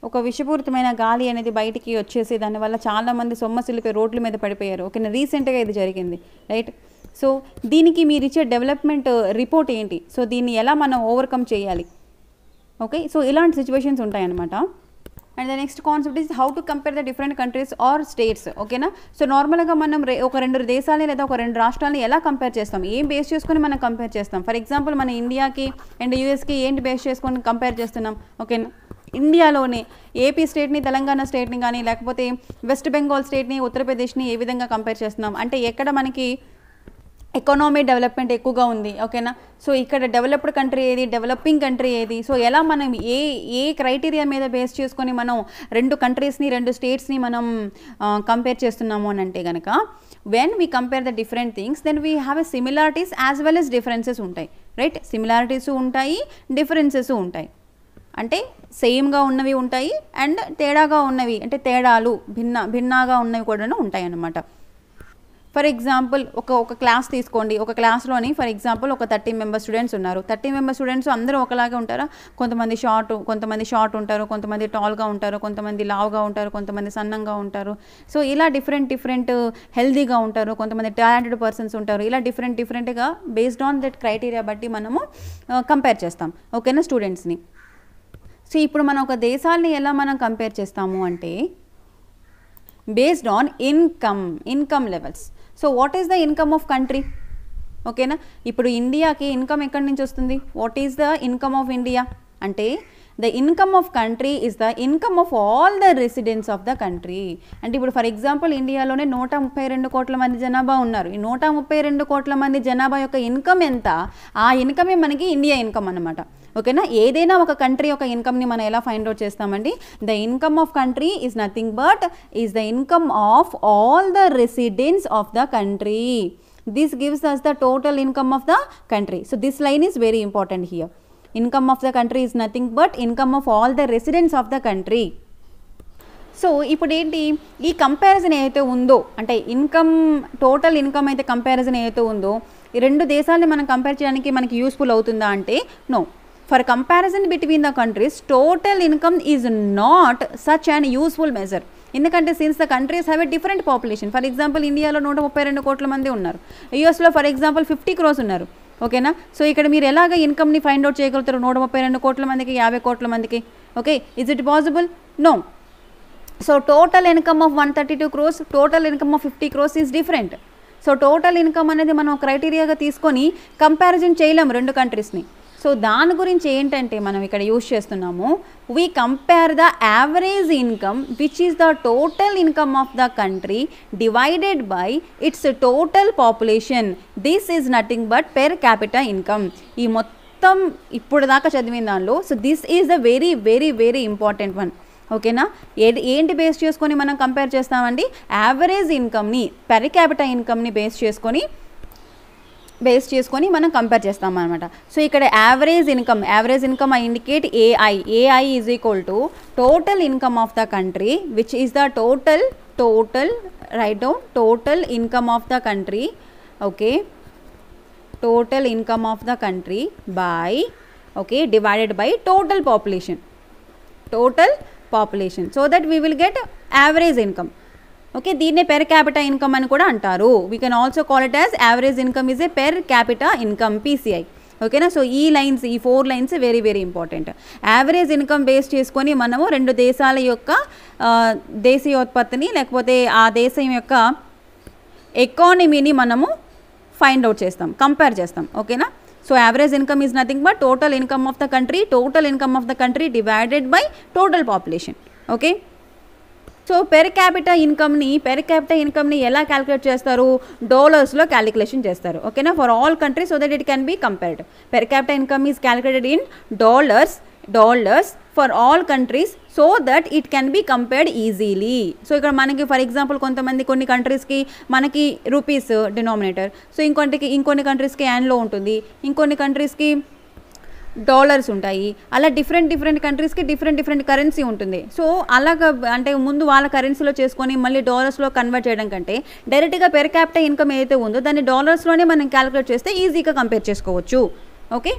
ఒక విషపూరితమైన గాలి అనేది బయటికి వచ్చేసి దానివల్ల చాలామంది సొమ్మసిల్లిపోయి రోడ్ల మీద పడిపోయారు ఓకేనా రీసెంట్గా ఇది జరిగింది రైట్ సో దీనికి మీరు ఇచ్చే డెవలప్మెంట్ రిపోర్ట్ ఏంటి సో దీన్ని ఎలా మనం ఓవర్కమ్ చేయాలి ఓకే సో ఇలాంటి సిచ్యువేషన్స్ ఉంటాయన్నమాట and the next concept is how to compare the different countries or states ఓకేనా సో నార్మల్గా మనం ఒక రెండు దేశాలని లేదా ఒక రెండు రాష్ట్రాలని ఎలా కంపేర్ చేస్తాం ఏం బేస్ చేసుకొని మనం కంపేర్ చేస్తాం ఫర్ ఎగ్జాంపుల్ మన ఇండియాకి అండ్ యూఎస్కి ఏంటి బేస్ చేసుకొని కంపేర్ చేస్తున్నాం ఓకేనా ఇండియాలోనే ఏపీ స్టేట్ని తెలంగాణ స్టేట్ని కానీ లేకపోతే వెస్ట్ బెంగాల్ స్టేట్ని ఉత్తరప్రదేశ్ని ఏ విధంగా కంపేర్ చేస్తున్నాం అంటే ఎక్కడ మనకి ఎకనామీ డెవలప్మెంట్ ఎక్కువగా ఉంది ఓకేనా సో ఇక్కడ డెవలప్డ్ కంట్రీ ఏది డెవలపింగ్ కంట్రీ ఏది సో ఎలా మనం ఏ ఏ క్రైటీరియా మీద బేస్ చేసుకొని మనం రెండు కంట్రీస్ని రెండు స్టేట్స్ని మనం కంపేర్ చేస్తున్నాము అని అంటే కనుక when we compare the different things then we have a similarities as well as differences ఉంటాయి రైట్ సిమిలారిటీస్ ఉంటాయి డిఫరెన్సెస్ ఉంటాయి అంటే సేమ్గా ఉన్నవి ఉంటాయి అండ్ తేడాగా ఉన్నవి అంటే తేడాలు భిన్న భిన్నగా ఉన్నవి కూడా ఉంటాయి అన్నమాట ఫర్ ఎగ్జాంపుల్ ఒక ఒక క్లాస్ తీసుకోండి ఒక క్లాస్లోని ఫర్ ఎగ్జాంపుల్ ఒక థర్టీ మెంబర్ స్టూడెంట్స్ ఉన్నారు థర్టీ మెంబర్ స్టూడెంట్స్ అందరూ ఒకలాగే ఉంటారా కొంతమంది షార్ట్ కొంతమంది షార్ట్ ఉంటారు కొంతమంది టాల్గా ఉంటారు కొంతమంది లావుగా ఉంటారు కొంతమంది సన్నంగా ఉంటారు సో ఇలా డిఫరెంట్ డిఫరెంట్ హెల్దీగా ఉంటారు కొంతమంది టాలెంటెడ్ పర్సన్స్ ఉంటారు ఇలా డిఫరెంట్ డిఫరెంట్గా బేస్డ్ ఆన్ దట్ క్రైటీరియా బట్టి మనము కంపేర్ చేస్తాం ఓకేనా స్టూడెంట్స్ని సో ఇప్పుడు మనం ఒక దేశాన్ని ఎలా మనం కంపేర్ చేస్తాము అంటే based on income income levels so what is the income of country ఓకేనా ఇప్పుడు ఇండియాకి ఇన్కమ్ ఎక్కడి నుంచి వస్తుంది what is the income of India అంటే the income of country is the income of all the residents of the country అంటే ఇప్పుడు ఫర్ ఎగ్జాంపుల్ ఇండియాలోనే నూట ముప్పై రెండు కోట్ల మంది జనాభా ఉన్నారు ఈ నూట ముప్పై రెండు కోట్ల మంది జనాభా యొక్క ఇన్కమ్ ఎంత ఆ ఇన్కమే మనకి ఇండియా ఇన్కమ్ అనమాట ఓకేనా ఏదైనా ఒక కంట్రీ ఒక ఇన్కమ్ని మనం ఎలా ఫైండ్ అవుట్ చేస్తామండి the income of country is nothing but is the income of all the residents of the country this gives us the total income of the country so this line is very important here income of the country is nothing but income of all the residents of the country so ఇప్పుడు ఏంటి ఈ కంపారిజన్ ఏదైతే ఉందో అంటే ఇన్కమ్ టోటల్ ఇన్కమ్ అయితే కంపారిజన్ ఏదైతే ఉందో ఈ రెండు దేశాలని మనం కంపేర్ చేయడానికి మనకి యూస్ఫుల్ అవుతుందా అంటే no for comparison between the countries total income is not such and useful measure ఎందుకంటే since the countries have a different population for example ఇండియాలో నూట ముప్పై రెండు కోట్ల మంది ఉన్నారు యూఎస్లో ఫర్ ఎగ్జాంపుల్ ఫిఫ్టీ క్రోస్ ఉన్నారు ఓకేనా సో ఇక్కడ మీరు ఎలాగ ఇన్కమ్ని ఫైండ్ అవుట్ చేయగలుగుతారు నూట ముప్పై రెండు కోట్ల మందికి యాభై కోట్ల మందికి okay is it possible no so total income of one thirty two crores total income of fifty crores is different so total income అనేది మనం క్రైటీరియాగా తీసుకొని కంపారిజన్ చేయలేము రెండు కంట్రీస్ని సో దాని గురించి ఏంటంటే మనం ఇక్కడ యూజ్ చేస్తున్నాము we compare the average income which is the total income of the country divided by its total population this is nothing but per capital income ఈ మొత్తం ఇప్పుడు దాకా చదివిన దానిలో so this is the very very very important one ఓకేనా ఏది ఏంటి బేస్ చేసుకొని మనం కంపేర్ చేస్తామండి యావరేజ్ ఇన్కమ్ని పెర్ క్యాపిటల్ ఇన్కమ్ని బేస్ చేసుకొని బేస్ చేసుకొని మనం కంపేర్ చేస్తాం అనమాట సో ఇక్కడ average income average income I indicate AI AI is equal to total income of the country which is the total total write down total income of the country okay total income of the country by okay divided by total population total population so that we will get average income okay దీన్నే పెర్ క్యాపిటా ఇన్కమ్ అని కూడా అంటారు we can also call it as average income is a per capita income PCI ఓకేనా సో ఈ లైన్స్ ఈ four lines very very important average income base చేసుకొని మనము రెండు దేశాల యొక్క దేశీయోత్పత్తిని లేకపోతే ఆ దేశం యొక్క ఎకానమీని మనము ఫైండ్ అవుట్ చేస్తాం కంపేర్ చేస్తాం ఓకేనా so average income is nothing but total income of the country total income of the country divided by total population okay so per capital ఇన్కమ్ని పెర్ క్యాపిటల్ ఇన్కమ్ని ఎలా క్యాలిక్యులేట్ చేస్తారు డాలర్స్లో క్యాలిక్యులేషన్ చేస్తారు ఓకేనా for all countries so that it can be compared per capital income is calculated in dollars dollars for all countries so that it can be compared easily so ఇక్కడ మనకి ఫర్ ఎగ్జాంపుల్ కొంతమంది కొన్ని కంట్రీస్కి మనకి రూపీస్ డినామినేటర్ సో ఇంకొంటికి ఇంకొన్ని కంట్రీస్కి యాన్లో ఉంటుంది ఇంకొన్ని కంట్రీస్కి డాలర్స్ ఉంటాయి అలా డిఫరెంట్ డిఫరెంట్ కంట్రీస్కి డిఫరెంట్ డిఫరెంట్ కరెన్సీ ఉంటుంది సో అలాగ అంటే ముందు వాళ్ళ కరెన్సీలో చేసుకొని మళ్ళీ డాలర్స్లో కన్వర్ట్ చేయడం కంటే డైరెక్ట్గా పెర్ క్యాపిటల్ ఇన్కమ్ ఏదైతే ఉందో దాన్ని డాలర్స్లోనే మనం క్యాలిక్యులేట్ చేస్తే ఈజీగా కంపేర్ చేసుకోవచ్చు okay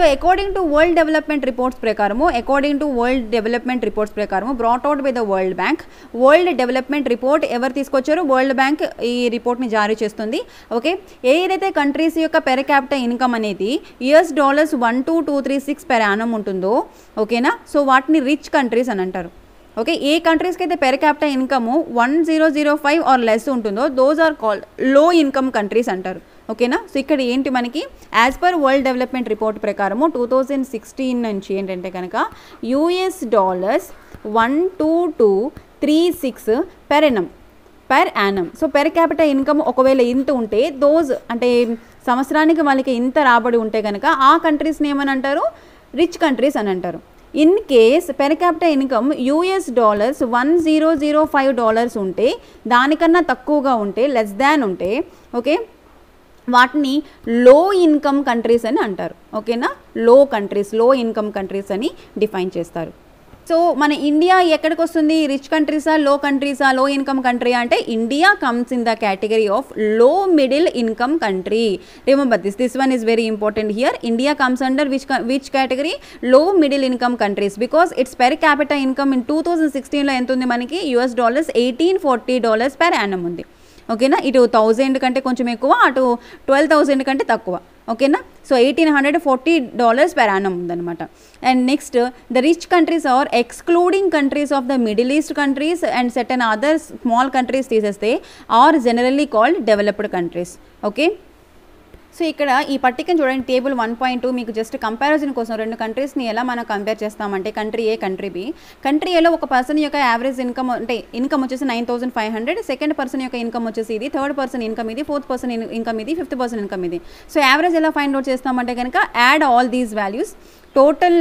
so according to world development reports ప్రకారము according to world development reports ప్రకారము brought out by the world bank world development report ఎవరు తీసుకొచ్చారు వరల్డ్ బ్యాంక్ ఈ రిపోర్ట్ని జారీ చేస్తుంది ఓకే ఏదైతే కంట్రీస్ యొక్క పెర క్యాపిటల్ ఇన్కమ్ అనేది US dollars one two two three six per annum ఉంటుందో ఓకేనా సో వాటిని రిచ్ కంట్రీస్ అని అంటారు ఓకే ఏ కంట్రీస్కి అయితే per capital income one zero zero five or less ఉంటుందో those are called low income countries అంటారు ఓకేనా సో ఇక్కడ ఏంటి మనకి as per world development report ప్రకారము టూ థౌజండ్ సిక్స్టీన్ నుంచి ఏంటంటే కనుక US dollars one two two three six per annum per annum so per capital income ఒకవేళ ఇంత ఉంటే దోజ్ అంటే సంవత్సరానికి వాళ్ళకి ఇంత రాబడి ఉంటే కనుక ఆ కంట్రీస్ని ఏమని అంటారు రిచ్ కంట్రీస్ అని అంటారు in case per capital income US dollars one zero zero five dollars ఉంటే దానికన్నా తక్కువగా ఉంటే లెస్ దాన్ ఉంటే ఓకే వాటిని లో ఇన్కమ్ కంట్రీస్ అని అంటారు ఓకేనా low countries low income countries అని డిఫైన్ చేస్తారు సో మన ఇండియా ఎక్కడికి వస్తుంది రిచ్ కంట్రీసా లో కంట్రీసా లో ఇన్కమ్ కంట్రీ అంటే India comes in the category of low middle income country remember this this one is very important here India comes under which which category low middle income countries because its per capital income in two thousand సిక్స్టీన్లో ఎంత ఉంది మనకి US dollars eighteen forty dollars per annum ఉంది ఓకేనా ఇటు థౌజండ్ కంటే కొంచెం ఎక్కువ అటు ట్వెల్వ్ థౌజండ్ కంటే తక్కువ ఓకేనా so eighteen hundred forty dollars per annum ఉందన్నమాట and next the rich countries are excluding countries of the middle east countries and set and other small countries తీసేస్తే are generally called developed countries okay so ఇక్కడ ఈ పట్టికను చూడండి టేబుల్ వన్ పాయింట్ టూ మీకు జస్ట్ కంపారిజన్ కోసం రెండు కంట్రీస్ని ఎలా మనం కంపేర్ చేస్తామంటే country A country B country ఏలో ఒక పర్సన్ యొక్క యావరేజ్ ఇన్కమ్ అంటే ఇన్కమ్ వచ్చేసి nine thousand five hundred second person యొక్క ఇన్కమ్ వచ్చేసి ఇది థర్డ్ పర్సన్ ఇన్కమ్ ఇది ఫోర్త్ పర్సన్ ఇన్కమ్ ఇది ఫిఫ్త్ పర్సన్ ఇన్కమ్ ఇది సో యావరేజ్ ఎలా ఫైండ్ అవుట్ చేస్తామంటే కనుక add all these values total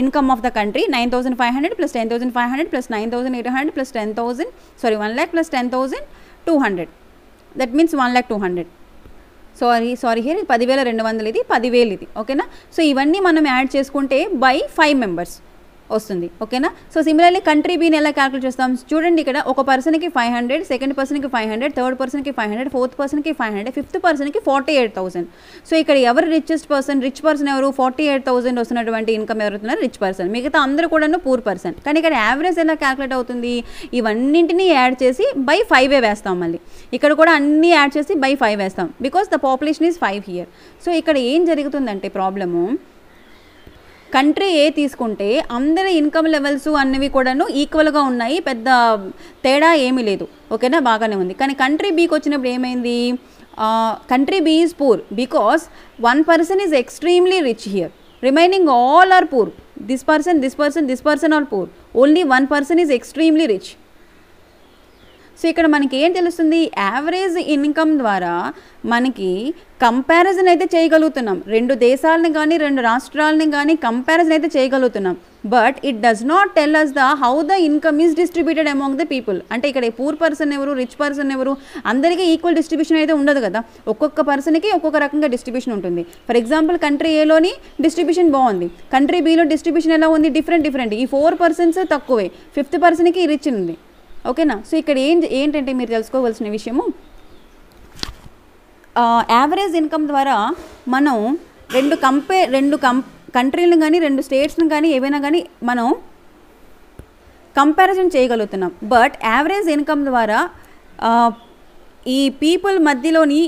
income of the country nine thousand five hundred plus ten thousand five hundred plus nine thousand eight hundred plus ten thousand sorry one lakh plus ten thousand two hundred that means one lakh two hundred sorry sorry here ఇది పదివేల రెండు వందలు ఇది పదివేలు ఇది ఓకేనా సో ఇవన్నీ మనం యాడ్ చేసుకుంటే బై ఫైవ్ మెంబర్స్ వస్తుంది ఓకేనా సో సిమిలర్లీ కంట్రీ బీని ఎలా క్యాల్కులేట్ చేస్తాం చూడండి ఇక్కడ ఒక పర్సన్కి ఫైవ్ హండ్రెడ్ సెకండ్ పర్సన్కి ఫైవ్ హండ్రెడ్ థర్డ్ పర్సన్కి ఫైవ్ హండ్రెడ్ ఫోర్త్ పర్సన్కి ఫైవ్ హండ్రెడ్ ఫిఫ్త్ పర్సన్కి ఫార్టీ ఎయిట్ థౌసండ్ సో ఇక్కడ ఎవరు రిచెస్ట్ పర్సన్ రిచ్ పర్సన్ ఎవరు ఫార్టీ ఎయిట్ థౌసండ్ వస్తున్నటువంటి ఇన్కమ్ ఎవరుతున్నారు రిచ్ పర్సన్ మిగతా అందరూ కూడా పూర్ పర్సన్ కానీ ఇక్కడ యావరేజ్ ఎలా క్యాల్కులేట్ అవుతుంది ఇవన్నింటినీ యాడ్ చేసి బై ఫైవే వేస్తాం మళ్ళీ ఇక్కడ కూడా అన్నీ యాడ్ చేసి బై ఫైవ్ వేస్తాం because the population is five here so ఇక్కడ ఏం జరుగుతుందంటే ప్రాబ్లము కంట్రీ ఏ తీసుకుంటే అందరి ఇన్కమ్ లెవెల్స్ అన్నవి కూడాను ఈక్వల్గా ఉన్నాయి పెద్ద తేడా ఏమీ లేదు ఓకేనా బాగానే ఉంది కానీ కంట్రీ బీకి వచ్చినప్పుడు ఏమైంది country B is poor because one person is extremely rich here remaining all are poor this person this person this person are poor only one person is extremely rich so ఇక్కడ మనకి ఏం తెలుస్తుంది యావరేజ్ ఇన్కమ్ ద్వారా మనకి కంపారిజన్ అయితే చేయగలుగుతున్నాం రెండు దేశాలను కానీ రెండు రాష్ట్రాలని కానీ కంపారిజన్ అయితే చేయగలుగుతున్నాం but it does not tell us the how the income is distributed among the people అంటే ఇక్కడ పూర్ పర్సన్ ఎవరు రిచ్ పర్సన్ ఎవరు అందరికీ ఈక్వల్ డిస్ట్రిబ్యూషన్ అయితే ఉండదు కదా ఒక్కొక్క పర్సన్కి ఒక్కొక్క రకంగా డిస్ట్రిబ్యూషన్ ఉంటుంది ఫర్ ఎగ్జాంపుల్ కంట్రీ ఏలోని డిస్ట్రిబ్యూషన్ బాగుంది కంట్రీ బిలో డిస్ట్రిబ్యూషన్ ఎలా ఉంది డిఫరెంట్ డిఫరెంట్ ఈ ఫోర్ పర్సన్స్ తక్కువే ఫిఫ్త్ పర్సన్కి రిచ్ ఉంది ఓకేనా సో ఇక్కడ ఏం ఏంటంటే మీరు తెలుసుకోవాల్సిన విషయము యావరేజ్ ఇన్కమ్ ద్వారా మనం రెండు కంపే రెండు కం కంట్రీలను కానీ రెండు స్టేట్స్ని కానీ ఏవైనా కానీ మనం కంపారిజన్ చేయగలుగుతున్నాం బట్ యావరేజ్ ఇన్కమ్ ద్వారా ఈ పీపుల్ మధ్యలోని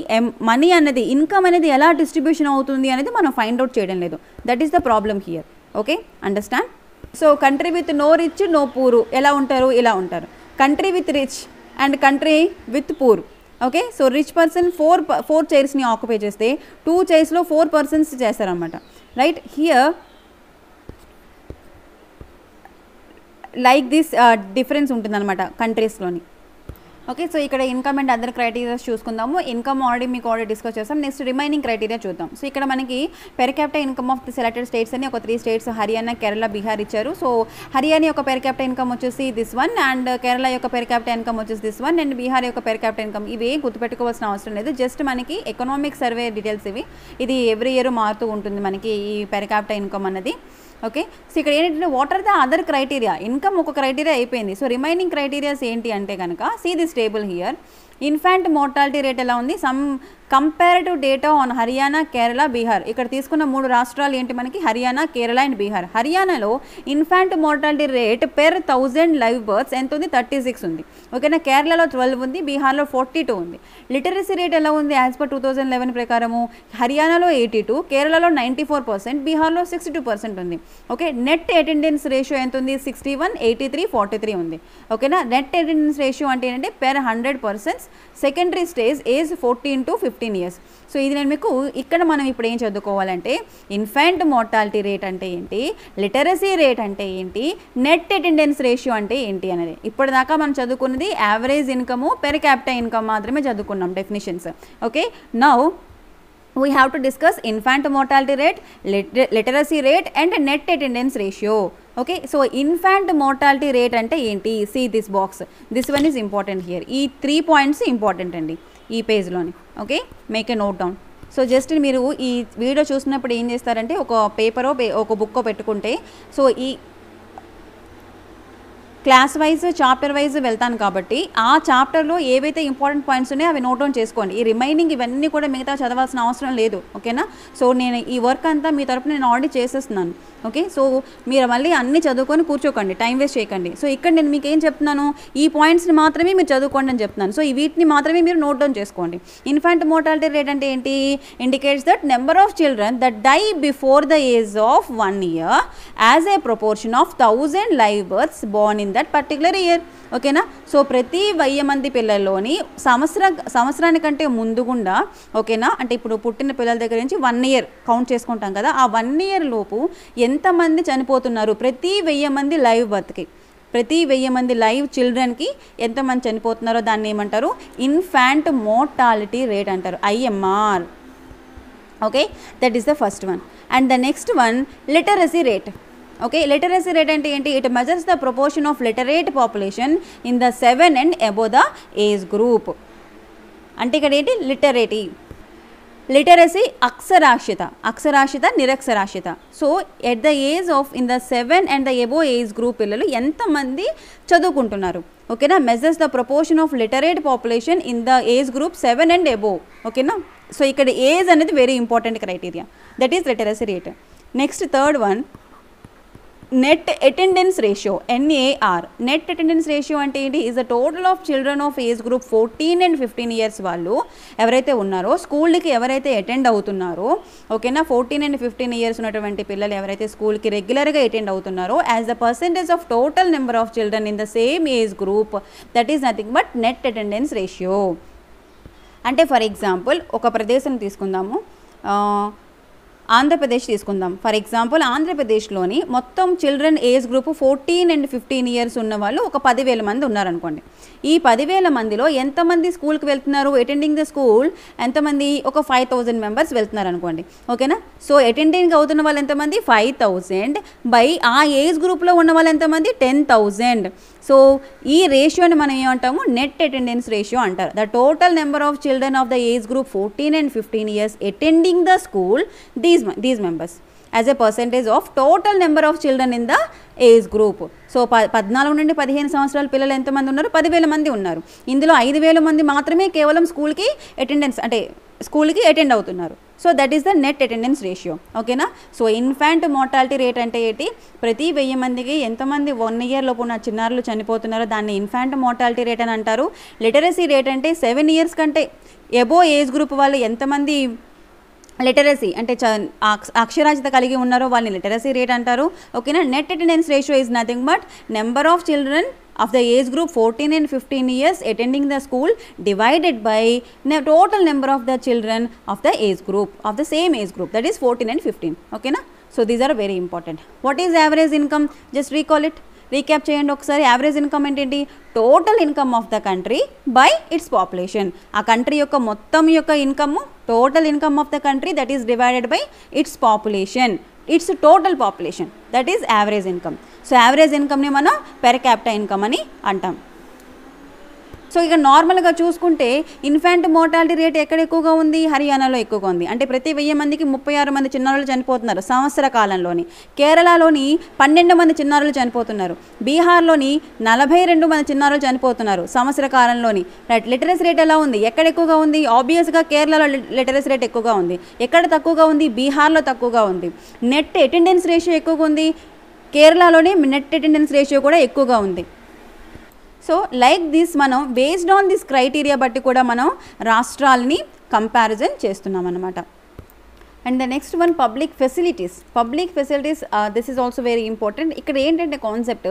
మనీ అనేది ఇన్కమ్ అనేది ఎలా డిస్ట్రిబ్యూషన్ అవుతుంది అనేది మనం ఫైండ్ అవుట్ చేయడం లేదు that is the problem here okay understand so country with no rich no poor ఎలా ఉంటారు ఇలా ఉంటారు country with rich and country with poor okay so rich person four four చైర్స్ని ఆక్యుపై చేస్తే టూ చైర్స్లో ఫోర్ పర్సన్స్ చేస్తారనమాట right here like this difference ఉంటుందన్నమాట కంట్రీస్లోని ఓకే సో ఇక్కడ ఇన్కమ్ అండ్ అదర్ క్రైటీరియాస్ చూసుకుందాము ఇన్కమ్ ఆల్రెడీ మీకు ఆల్రెడీ డిస్కస్ చేస్తాం నెక్స్ట్ రిమైనింగ్ క్రైటీరియా చూద్దాం సో ఇక్కడ మనకి per capital income of the selected states అని ఒక త్రీ స్టేట్స్ హర్యానా కేరళ బీహార్ ఇచ్చారు సో హర్యానా యొక్క పెర్ క్యాపిటల్ ఇన్కమ్ వచ్చేసి దిస్ వన్ అండ్ కేరళ యొక్క పెర్ క్యాపిటల్ ఇన్కమ్ వచ్చేసి దిస్ వన్ అండ్ బీహార్ యొక్క పెర్ క్యాపిటల్ ఇన్కమ్ ఇవి గుర్తుపెట్టుకోవాల్సిన అవసరం లేదు జస్ట్ మనకి ఎకనామిక్ సర్వే డీటెయిల్స్ ఇవి ఇది ఎవ్రీ ఇయర్ మారుతూ ఉంటుంది మనకి ఈ పెర్ క్యాపిటల్ ఇన్కమ్ అన్నది ఓకే సో ఇక్కడ ఏంటంటే what are the other criteria income ఒక క్రైటీరియా అయిపోయింది సో రిమైనింగ్ క్రైటీరియాస్ ఏంటి అంటే కనుక see this table here infant mortality rate ఎలా ఉంది some comparative data on Haryana Kerala Bihar ఇక్కడ తీసుకున్న మూడు రాష్ట్రాలు ఏంటి మనకి హర్యానా కేరళ అండ్ బీహార్ హర్యానాలో infant mortality rate per thousand live births ఎంత ఉంది థర్టీ సిక్స్ ఉంది ఓకేనా కేరళలో ట్వెల్వ్ ఉంది బీహార్లో ఫార్టీ టూ ఉంది లిటరసీ రేట్ ఎలా ఉంది as per two thousand eleven ప్రకారము హర్యానాలో ఎయిటీ టూ కేరళలో నైంటీ ఫోర్ పర్సెంట్ బీహార్లో సిక్స్టీ టూ పర్సెంట్ ఉంది ఓకే నెట్ అటెండెన్స్ రేషియో ఎంత ఉంది sixty one eighty three forty three ఉంది ఓకేనా నెట్ అటెండెన్స్ రేషియో అంటే ఏంటంటే per hundred percent secondary stage age fourteen to fifty fifteen years so ఇది నేను మీకు ఇక్కడ మనం ఇప్పుడు ఏం చదువుకోవాలంటే ఇన్ఫాంట్ మోర్టాలిటీ రేట్ అంటే ఏంటి లిటరసీ రేట్ అంటే ఏంటి నెట్ అటెండెన్స్ రేషియో అంటే ఏంటి అనేది ఇప్పటిదాకా మనం చదువుకున్నది average income per capital income మాత్రమే చదువుకున్నాం definitions okay now we have to discuss infant mortality rate literacy rate and net attendance ratio okay so infant mortality rate అంటే ఏంటి see this box this one is important here ఈ త్రీ పాయింట్స్ ఇంపార్టెంట్ అండి ఈ పేజ్లోని okay make a note down so just మీరు ఈ వీడియో చూసినప్పుడు ఏం చేస్తారంటే ఒక పేపరో ఒక బుక్కో పెట్టుకుంటే సో ఈ క్లాస్ వైజ్ చాప్టర్ వైజ్ వెళ్తాను కాబట్టి ఆ చాప్టర్లో ఏవైతే ఇంపార్టెంట్ పాయింట్స్ ఉన్నాయో అవి నోట్ డౌన్ చేసుకోండి ఈ రిమైనింగ్ ఇవన్నీ కూడా మిగతా చదవాల్సిన అవసరం లేదు ఓకేనా సో నేను ఈ వర్క్ అంతా మీ తరపున నేను ఆల్రెడీ చేసేస్తున్నాను ఓకే సో మీరు మళ్ళీ అన్నీ చదువుకొని కూర్చోకండి టైం వేస్ట్ చేయకండి సో ఇక్కడ నేను మీకు ఏం చెప్తున్నాను ఈ పాయింట్స్ని మాత్రమే మీరు చదువుకోండి అని చెప్తున్నాను సో ఈ వీటిని మాత్రమే మీరు నోట్ డౌన్ చేసుకోండి ఇన్ఫాంట్ మోర్టాలిటీ రేట్ అంటే ఏంటి indicates that number of children that die before the age of one year as a proportion of thousand live births born in that particular year ఓకేనా సో ప్రతి వెయ్యి మంది పిల్లల్లోని సంవత్సర సంవత్సరానికంటే ముందుగుండా ఓకేనా అంటే ఇప్పుడు పుట్టిన పిల్లల దగ్గర నుంచి వన్ ఇయర్ కౌంట్ చేసుకుంటాం కదా ఆ వన్ ఇయర్ లోపు ఎంతమంది చనిపోతున్నారు ప్రతి వెయ్యి మంది లైవ్ బర్త్కి ప్రతి వెయ్యి మంది లైవ్ చిల్డ్రన్కి ఎంతమంది చనిపోతున్నారో దాన్ని ఏమంటారు ఇన్ఫాంట్ మోర్టాలిటీ రేట్ అంటారు IMR okay that is the first one and the next one literacy rate okay literacy rate అంటే ఏంటి it measures the proportion of literate population in the seven and above the age group అంటే ఇక్కడ ఏంటి లిటరేటీ లిటరసీ అక్షరాస్యత అక్షరాస్యత నిరక్షరాస్యత so at the age of in the seven and the above age group పిల్లలు ఎంతమంది చదువుకుంటున్నారు ఓకేనా measures the proportion of literate population in the age group seven and above ఓకేనా సో ఇక్కడ ఏజ్ అనేది very important criteria that is literacy rate next third one net attendance ratio NAR net attendance ratio అంటే ఏంటి is the total of children of age group fourteen and fifteen years వాళ్ళు ఎవరైతే ఉన్నారో స్కూల్కి ఎవరైతే అటెండ్ అవుతున్నారో ఓకేనా ఫోర్టీన్ అండ్ ఫిఫ్టీన్ ఇయర్స్ ఉన్నటువంటి పిల్లలు ఎవరైతే స్కూల్కి రెగ్యులర్గా అటెండ్ అవుతున్నారో as the percentage of total number of children in the same age group that is nothing but net attendance ratio అంటే ఫర్ ఎగ్జాంపుల్ ఒక ప్రదేశం తీసుకుందాము ఆంధ్రప్రదేశ్ తీసుకుందాం ఫర్ ఎగ్జాంపుల్ ఆంధ్రప్రదేశ్లోని మొత్తం children age group fourteen and fifteen years ఉన్న వాళ్ళు ఒక పదివేల మంది ఉన్నారనుకోండి ఈ పదివేల మందిలో ఎంతమంది స్కూల్కి వెళ్తున్నారు అటెండింగ్ ద స్కూల్ ఎంతమంది ఒక ఫైవ్ థౌజండ్ మెంబర్స్ వెళ్తున్నారు అనుకోండి ఓకేనా సో అటెండింగ్ అవుతున్న వాళ్ళు ఎంతమంది ఫైవ్ థౌజండ్ బై ఆ ఏజ్ గ్రూప్లో ఉన్న వాళ్ళు ఎంతమంది టెన్ థౌజండ్ సో ఈ రేషియోని మనం ఏమంటాము నెట్ అటెండెన్స్ రేషియో అంటారు the total number of children of the age group fourteen and fifteen years attending the school these these members as a percentage of total number of children in the age group so ప పద్నాలుగు నుండి పదిహేను సంవత్సరాల పిల్లలు ఎంతమంది ఉన్నారు పదివేల మంది ఉన్నారు ఇందులో ఐదు వేల మంది మాత్రమే కేవలం స్కూల్కి అటెండెన్స్ అంటే స్కూల్కి అటెండ్ అవుతున్నారు so that is the net attendance ratio ఓకేనా సో ఇన్ఫాంట్ మోర్టాలిటీ రేట్ అంటే ఏంటి ప్రతి వెయ్యి మందికి ఎంతమంది వన్ ఇయర్ లోపు ఉన్న చిన్నారులు చనిపోతున్నారో దాన్ని ఇన్ఫాంట్ మోర్టాలిటీ రేట్ అని అంటారు లిటరసీ రేట్ అంటే సెవెన్ ఇయర్స్ కంటే ఎబో ఏజ్ గ్రూప్ వాళ్ళు ఎంతమంది లిటరసీ అంటే అక్షరాస్యత కలిగి ఉన్నారో వాళ్ళని లిటరసీ రేట్ అంటారు ఓకేనా net attendance ratio is nothing but number of children of the age group fourteen and fifteen years attending the school divided by total number of the children of the age group of the same age group that is fourteen and fifteen ఓకేనా so these are very important what is average income just recall it recap చేయండి ఒకసారి యావరేజ్ ఇన్కమ్ ఏంటి total income of the country by its population ఆ కంట్రీ యొక్క మొత్తం యొక్క income total income of the country that is divided by its population its total population that is average income so average ఇన్కమ్ని మనం పెర్ క్యాపిటల్ ఇన్కమ్ అని అంటాం సో ఇక నార్మల్గా చూసుకుంటే ఇన్ఫాంట్ మోర్టాలిటీ రేట్ ఎక్కడ ఎక్కువగా ఉంది హర్యానాలో ఎక్కువగా ఉంది అంటే ప్రతి వెయ్యి మందికి ముప్పై ఆరు మంది చిన్నారులు చనిపోతున్నారు సంవత్సర కాలంలోని కేరళలోని పన్నెండు మంది చిన్నారులు చనిపోతున్నారు బీహార్లోని నలభై రెండు మంది చిన్నారులు చనిపోతున్నారు సంవత్సర కాలంలోని రైట్ లిటరసీ రేట్ ఎలా ఉంది ఎక్కడ ఎక్కువగా ఉంది ఆబ్వియస్గా కేరళలో లిటరసీ రేట్ ఎక్కువగా ఉంది ఎక్కడ తక్కువగా ఉంది బీహార్లో తక్కువగా ఉంది నెట్ అటెండెన్స్ రేషియో ఎక్కువగా ఉంది కేరళలోనే నెట్ అటెండెన్స్ రేషియో కూడా ఎక్కువగా ఉంది సో లైక్ దిస్ మనం బేస్డ్ ఆన్ దిస్ క్రైటీరియా బట్టి కూడా మనం రాష్ట్రాలని కంపారిజన్ చేస్తున్నాం అనమాట and the next one public facilities public facilities this is also very important ఇక్కడ ఏంటంటే కాన్సెప్ట్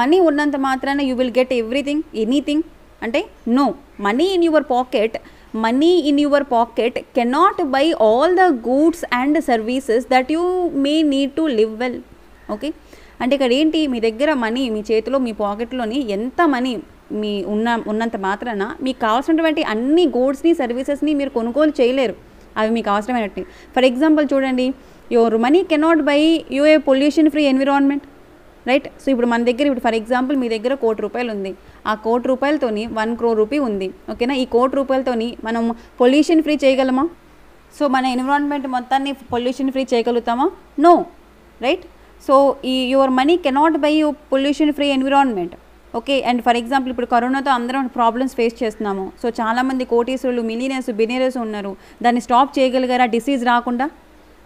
మనీ ఉన్నంత మాత్రాన you will get everything anything అంటే no money in your pocket money in your pocket cannot buy all the goods and services that you may need to live well okay అంటే ఇక్కడ ఏంటి మీ దగ్గర మనీ మీ చేతిలో మీ పాకెట్లోని ఎంత మనీ మీ ఉన్న ఉన్నంత మాత్రాన మీకు కావాల్సినటువంటి అన్ని గోడ్స్ని సర్వీసెస్ని మీరు కొనుగోలు చేయలేరు అవి మీకు అవసరమైనట్టు ఫర్ ఎగ్జాంపుల్ చూడండి your money cannot buy you a pollution free environment right so ఇప్పుడు మన దగ్గర ఇప్పుడు ఫర్ ఎగ్జాంపుల్ మీ దగ్గర కోటి రూపాయలు ఉంది ఆ కోటి రూపాయలతోని వన్ క్రోర్ రూపీ ఉంది ఓకేనా ఈ కోటి రూపాయలతోని మనం పొల్యూషన్ ఫ్రీ చేయగలమా సో మన ఎన్విరాన్మెంట్ మొత్తాన్ని పొల్యూషన్ ఫ్రీ చేయగలుగుతామా నో రైట్ సో ఈ your money cannot buy you pollution free environment okay and for example ఇప్పుడు కరోనాతో అందరం ప్రాబ్లమ్స్ ఫేస్ చేస్తున్నాము సో చాలామంది కోటీశ్వరులు మిలీనియర్స్ బినీనియర్స్ ఉన్నారు దాన్ని స్టాప్ చేయగలిగారా డిసీజ్ రాకుండా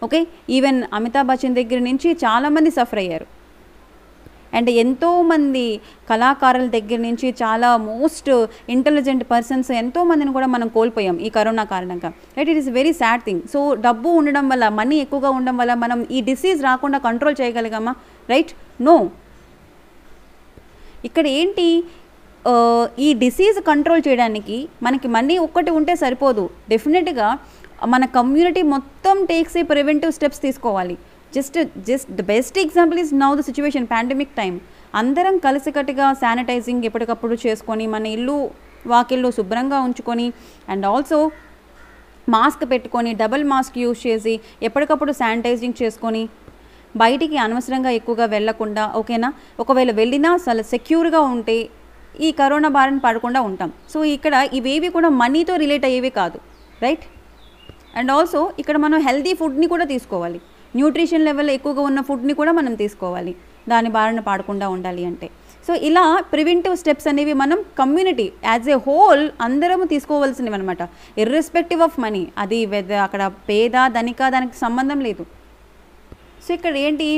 ఓకే ఈవెన్ అమితాబ్ బచ్చన్ దగ్గర నుంచి చాలామంది సఫర్ అయ్యారు అండ్ ఎంతోమంది కళాకారుల దగ్గర నుంచి చాలా మోస్ట్ ఇంటెలిజెంట్ పర్సన్స్ ఎంతోమందిని కూడా మనం కోల్పోయాం ఈ కరోనా కారణంగా right it is very sad thing so డబ్బు ఉండడం వల్ల మనీ ఎక్కువగా ఉండడం వల్ల మనం ఈ డిసీజ్ రాకుండా కంట్రోల్ చేయగలిగామా రైట్ నో ఇక్కడ ఏంటి ఈ డిసీజ్ కంట్రోల్ చేయడానికి మనకి మనీ ఒక్కటి ఉంటే సరిపోదు డెఫినెట్గా మన కమ్యూనిటీ మొత్తం టేక్స్ ప్రివెంటివ్ స్టెప్స్ తీసుకోవాలి just just the best example is now the situation pandemic time అందరం కలిసికట్టుగా శానిటైజింగ్ ఎప్పటికప్పుడు చేసుకొని మన ఇల్లు వాకిల్లో శుభ్రంగా ఉంచుకొని అండ్ ఆల్సో మాస్క్ పెట్టుకొని డబుల్ మాస్క్ యూజ్ చేసి ఎప్పటికప్పుడు శానిటైజింగ్ చేసుకొని బయటికి అనవసరంగా ఎక్కువగా వెళ్లకుండా ఓకేనా ఒకవేళ వెళ్ళినా చాలా సెక్యూర్గా ఉంటే ఈ కరోనా బారిన పడకుండా ఉంటాం సో ఇక్కడ ఇవేవి కూడా మనీతో రిలేట్ అయ్యేవి కాదు రైట్ అండ్ ఆల్సో ఇక్కడ మనం హెల్దీ ఫుడ్ని కూడా తీసుకోవాలి న్యూట్రిషన్ లెవెల్ ఎక్కువగా ఉన్న ఫుడ్ని కూడా మనం తీసుకోవాలి దాని బారిన పాడకుండా ఉండాలి అంటే సో ఇలా ప్రివెంటివ్ స్టెప్స్ అనేవి మనం కమ్యూనిటీ యాజ్ ఏ హోల్ అందరము తీసుకోవాల్సినవి అనమాట ఇర్రెస్పెక్టివ్ ఆఫ్ మనీ అది అక్కడ పేద ధనిక దానికి సంబంధం లేదు సో ఇక్కడ ఏంటి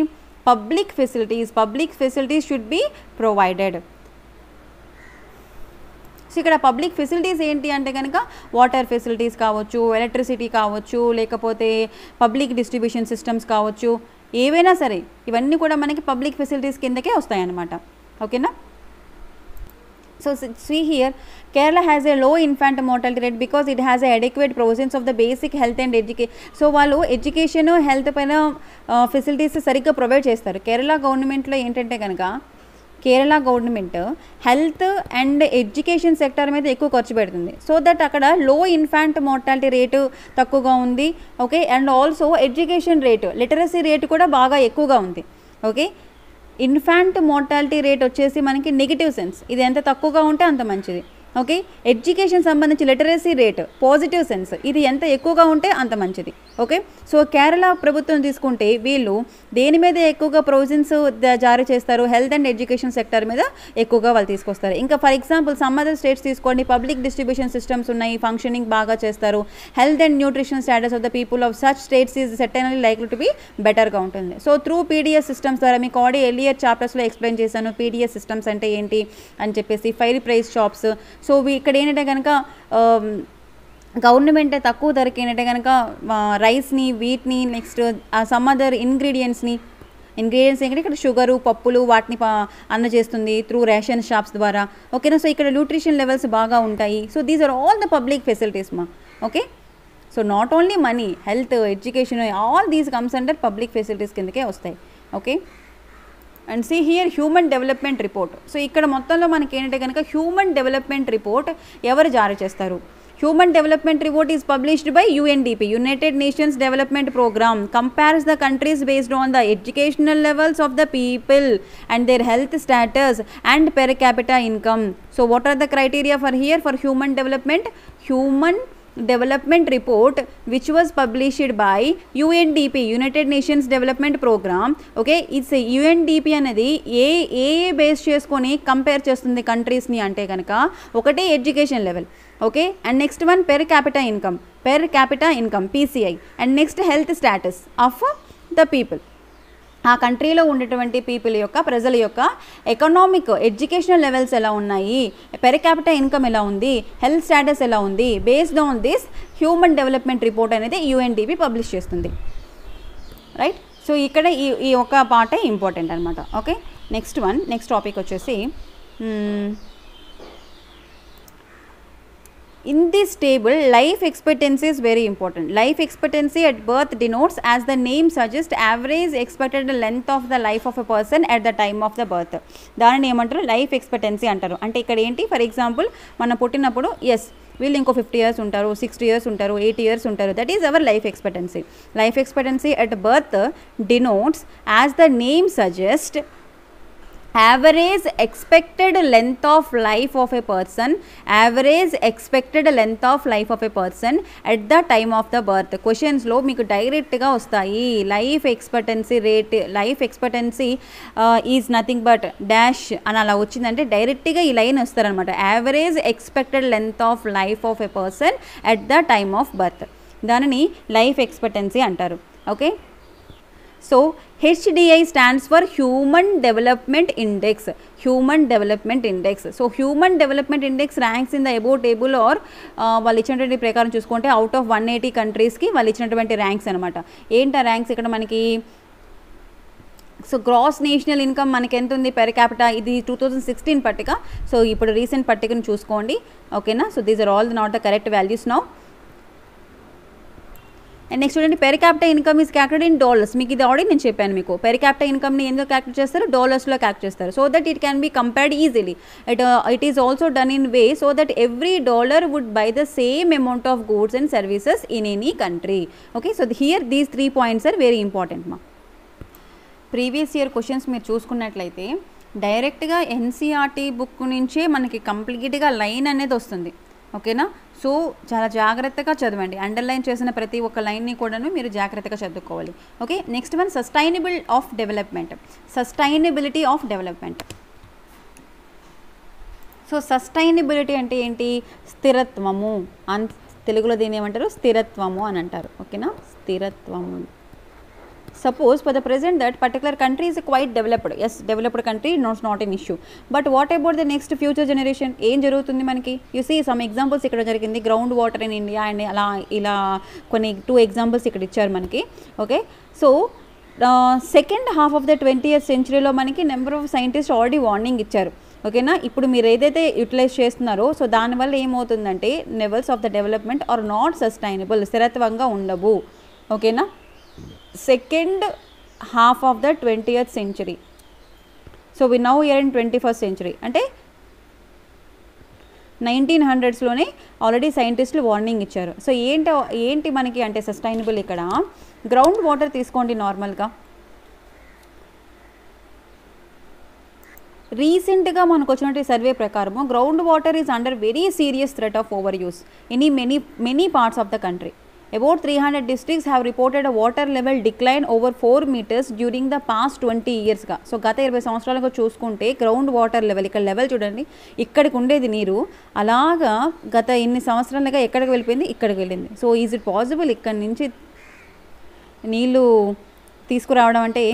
public facilities public facilities should be provided so ఇక్కడ పబ్లిక్ ఫెసిలిటీస్ ఏంటి అంటే కనుక వాటర్ ఫెసిలిటీస్ కావచ్చు ఎలక్ట్రిసిటీ కావచ్చు లేకపోతే పబ్లిక్ డిస్ట్రిబ్యూషన్ సిస్టమ్స్ కావచ్చు ఏవైనా సరే ఇవన్నీ కూడా మనకి పబ్లిక్ ఫెసిలిటీస్ కిందకే వస్తాయన్నమాట ఓకేనా see here Kerala has has uh, low infant mortality rate because it has has adequate provisions of the basic health and education so వాళ్ళు ఎడ్యుకేషన్ హెల్త్ పైన ఫెసిలిటీస్ సరిగ్గా ప్రొవైడ్ చేస్తారు కేరళ గవర్నమెంట్లో ఏంటంటే కనుక Kerala government health and education sector మీద ఎక్కువ ఖర్చు పెడుతుంది సో దట్ అక్కడ లో ఇన్ఫాంట్ మోర్టాలిటీ రేటు తక్కువగా ఉంది okay and also education rate literacy rate కూడా బాగా ఎక్కువగా ఉంది ఓకే ఇన్ఫాంట్ మోర్టాలిటీ రేట్ వచ్చేసి మనకి నెగిటివ్ సెన్స్ ఇది ఎంత తక్కువగా ఉంటే అంత మంచిది ఓకే ఎడ్యుకేషన్ సంబంధించి లిటరసీ రేట్ పాజిటివ్ సెన్స్ ఇది ఎంత ఎక్కువగా ఉంటే అంత మంచిది ఓకే సో కేరళ ప్రభుత్వం తీసుకుంటే వీళ్ళు దేని మీద ఎక్కువగా ప్రొవిజన్స్ జారీ చేస్తారు హెల్త్ అండ్ ఎడ్యుకేషన్ సెక్టర్ మీద ఎక్కువగా వాళ్ళు తీసుకొస్తారు ఇంకా for example some other states తీసుకోండి పబ్లిక్ డిస్ట్రిబ్యూషన్ సిస్టమ్స్ ఉన్నాయి ఫంక్షనింగ్ బాగా చేస్తారు health and nutrition status of the people of such states is certainly like to be బెటర్గా ఉంటుంది సో త్రూ పీడిఎస్ సిస్టమ్స్ ద్వారా మీకు ఆడి ఎర్లియర్ చాప్టర్స్లో ఎక్స్ప్లెయిన్ చేశాను పీడిఎస్ సిస్టమ్స్ అంటే ఏంటి అని చెప్పేసి ఫైర్ ప్రైస్ షాప్స్ సో ఇక్కడ ఏంటంటే కనుక గవర్నమెంట్ తక్కువ ధరకి ఏంటంటే కనుక రైస్ని వీట్ని నెక్స్ట్ సమ్ అదర్ ఇంగ్రీడియంట్స్ని ఇంగ్రీడియంట్స్ ఏంటంటే ఇక్కడ షుగరు పప్పులు వాటిని అందజేస్తుంది త్రూ రేషన్ షాప్స్ ద్వారా ఓకేనా సో ఇక్కడ న్యూట్రిషన్ లెవెల్స్ బాగా ఉంటాయి so these are all the public facilities మా okay so not only money health education all these comes under public facilities కిందకే వస్తాయి okay and see here human development report so ఇక్కడ మొత్తంలో మనకి ఏంటంటే కనుక హ్యూమన్ డెవలప్మెంట్ రిపోర్ట్ ఎవరు జారీ చేస్తారు human development report is published by UNDP United Nations Development Programme compares the countries based on the educational levels of the people and their health status and per capital income so what are the criteria for here for human development human development report which was published by UNDP United Nations Development Programme okay it's UNDP అనేది ఏ ఏ బేస్ చేసుకొని కంపేర్ చేస్తుంది కంట్రీస్ని అంటే కనుక ఒకటే education level okay and next one per capita income per capita income PCI and next health status of the people ఆ కంట్రీలో ఉండేటువంటి పీపుల్ యొక్క ప్రజల యొక్క ఎకనామిక్ ఎడ్యుకేషనల్ లెవెల్స్ ఎలా ఉన్నాయి పెర్ క్యాపిటల్ ఇన్కమ్ ఎలా ఉంది హెల్త్ స్టాటస్ ఎలా ఉంది based on this human development report అనేది యుఎన్డిపి పబ్లిష్ చేస్తుంది రైట్ సో ఇక్కడ ఈ ఈ ఒక పార్టే ఇంపార్టెంట్ అనమాట okay next one next topic వచ్చేసి In this table, life expectancy is very important. Life expectancy at birth denotes, as the name suggests, average expected length of the life of a person at the time of the birth. దానిని ఏమంటారు లైఫ్ ఎక్స్పెక్టెన్సీ అంటారు అంటే ఇక్కడ ఏంటి ఫర్ ఎగ్జాంపుల్ మనం పుట్టినప్పుడు ఎస్ వీళ్ళు ఇంకో ఫిఫ్టీ ఇయర్స్ ఉంటారు సిక్స్టీ ఇయర్స్ ఉంటారు ఎయిటీ ఇయర్స్ ఉంటారు that is our life expectancy life expectancy at birth denotes as the name suggest average expected length of life of a person average expected length of life of a person at the time of the birth క్వశ్చన్స్లో మీకు డైరెక్ట్గా వస్తాయి life expectancy rate life expectancy is nothing but dash అని అలా వచ్చిందంటే డైరెక్ట్గా ఈ లైన్ వస్తారనమాట average expected length of life of a person at the time of birth దానిని లైఫ్ ఎక్స్పెక్టెన్సీ అంటారు okay so HDI stands for human development index human development index so human development index ranks in the above table are వాళ్ళు ఇచ్చినటువంటి ప్రకారం చూసుకుంటే అవుట్ ఆఫ్ వన్ ఎయిటీ కంట్రీస్కి వాళ్ళు ఇచ్చినటువంటి ర్యాంక్స్ అనమాట ఏంటి ఆ ర్యాంక్స్ ఇక్కడ మనకి సో గ్రాస్ నేషనల్ ఇన్కమ్ మనకి ఎంత ఉంది పెర్ క్యాపిటా ఇది టూ థౌజండ్ సిక్స్టీన్ పట్టిక సో ఇప్పుడు రీసెంట్ పట్టికను చూసుకోండి ఓకేనా so these are all not the correct values now and next చూడండి పెరి క్యాపిటల్ ఇన్కమ్ ఈస్ క్యాక్టెడ్ ఇన్ డాలర్స్ మీకు ఇది ఆల్రెడీ నేను చెప్పాను మీకు పెరి క్యాపిటల్ ఇన్కమ్ని ఎందుకు క్యాల్కులేట్ చేస్తారు డాలర్స్లో క్యాక్ట్ చేస్తారు so that it can be compared easily it it is also done in way so that every dollar would buy the same amount of goods and services in any country okay so here these three points are very important మా ప్రీవియస్ ఇయర్ క్వశ్చన్స్ మీరు చూసుకున్నట్లయితే డైరెక్ట్గా ఎన్సీఆర్టీ బుక్ నుంచే మనకి కంప్లీట్గా లైన్ అనేది వస్తుంది ఓకేనా సో చాలా జాగ్రత్తగా చదవండి అండర్లైన్ చేసిన ప్రతి ఒక్క లైన్ని కూడాను మీరు జాగ్రత్తగా చదువుకోవాలి okay next one sustainable of development sustainability of development so sustainability అంటే ఏంటి స్థిరత్వము అన్ తెలుగులో దీని ఏమంటారు స్థిరత్వము అని అంటారు ఓకేనా స్థిరత్వము suppose for the present that particular country is quite developed as developed country notes not an issue but what about the next future generation ఏం జరుగుతుంది మనకి యు సీ సమ్ ఎగ్జాంపుల్స్ ఇక్కడ జరిగింది ground water in India and అలా ఇలా కొన్ని టూ ఎగ్జాంపుల్స్ ఇక్కడ ఇచ్చారు మనకి okay so second half of the twenty year సెంచరీలో మనకి number of scientist already warning ఇచ్చారు ఓకేనా ఇప్పుడు మీరు ఏదైతే యూటిలైజ్ చేస్తున్నారో సో దానివల్ల ఏమవుతుందంటే levels of the development are not sustainable స్థిరత్వంగా ఉండవు ఓకేనా half of the twenty 20th century so we now year in twenty first century అంటే నైన్టీన్ హండ్రెడ్స్లోనే ఆల్రెడీ సైంటిస్టులు వార్నింగ్ ఇచ్చారు సో ఏంటి ఏంటి మనకి అంటే సస్టైనబుల్ ఇక్కడ గ్రౌండ్ వాటర్ తీసుకోండి నార్మల్గా రీసెంట్గా మనకు వచ్చినటువంటి సర్వే ప్రకారము ground water is under very serious threat of over use in many many parts of the country About 300 districts have reported a water level decline over 4 meters during the past 20 yearsగా సో గత ఇరవై సంవత్సరాలుగా చూసుకుంటే గ్రౌండ్ వాటర్ లెవెల్ ఇక్కడ లెవెల్ చూడండి ఇక్కడికి ఉండేది నీరు అలాగా గత ఇన్ని సంవత్సరాలుగా ఎక్కడికి వెళ్ళిపోయింది ఇక్కడికి వెళ్ళింది సో ఈజ్ ఇట్ పాసిబుల్ ఇక్కడ నుంచి నీళ్ళు తీసుకురావడం అంటే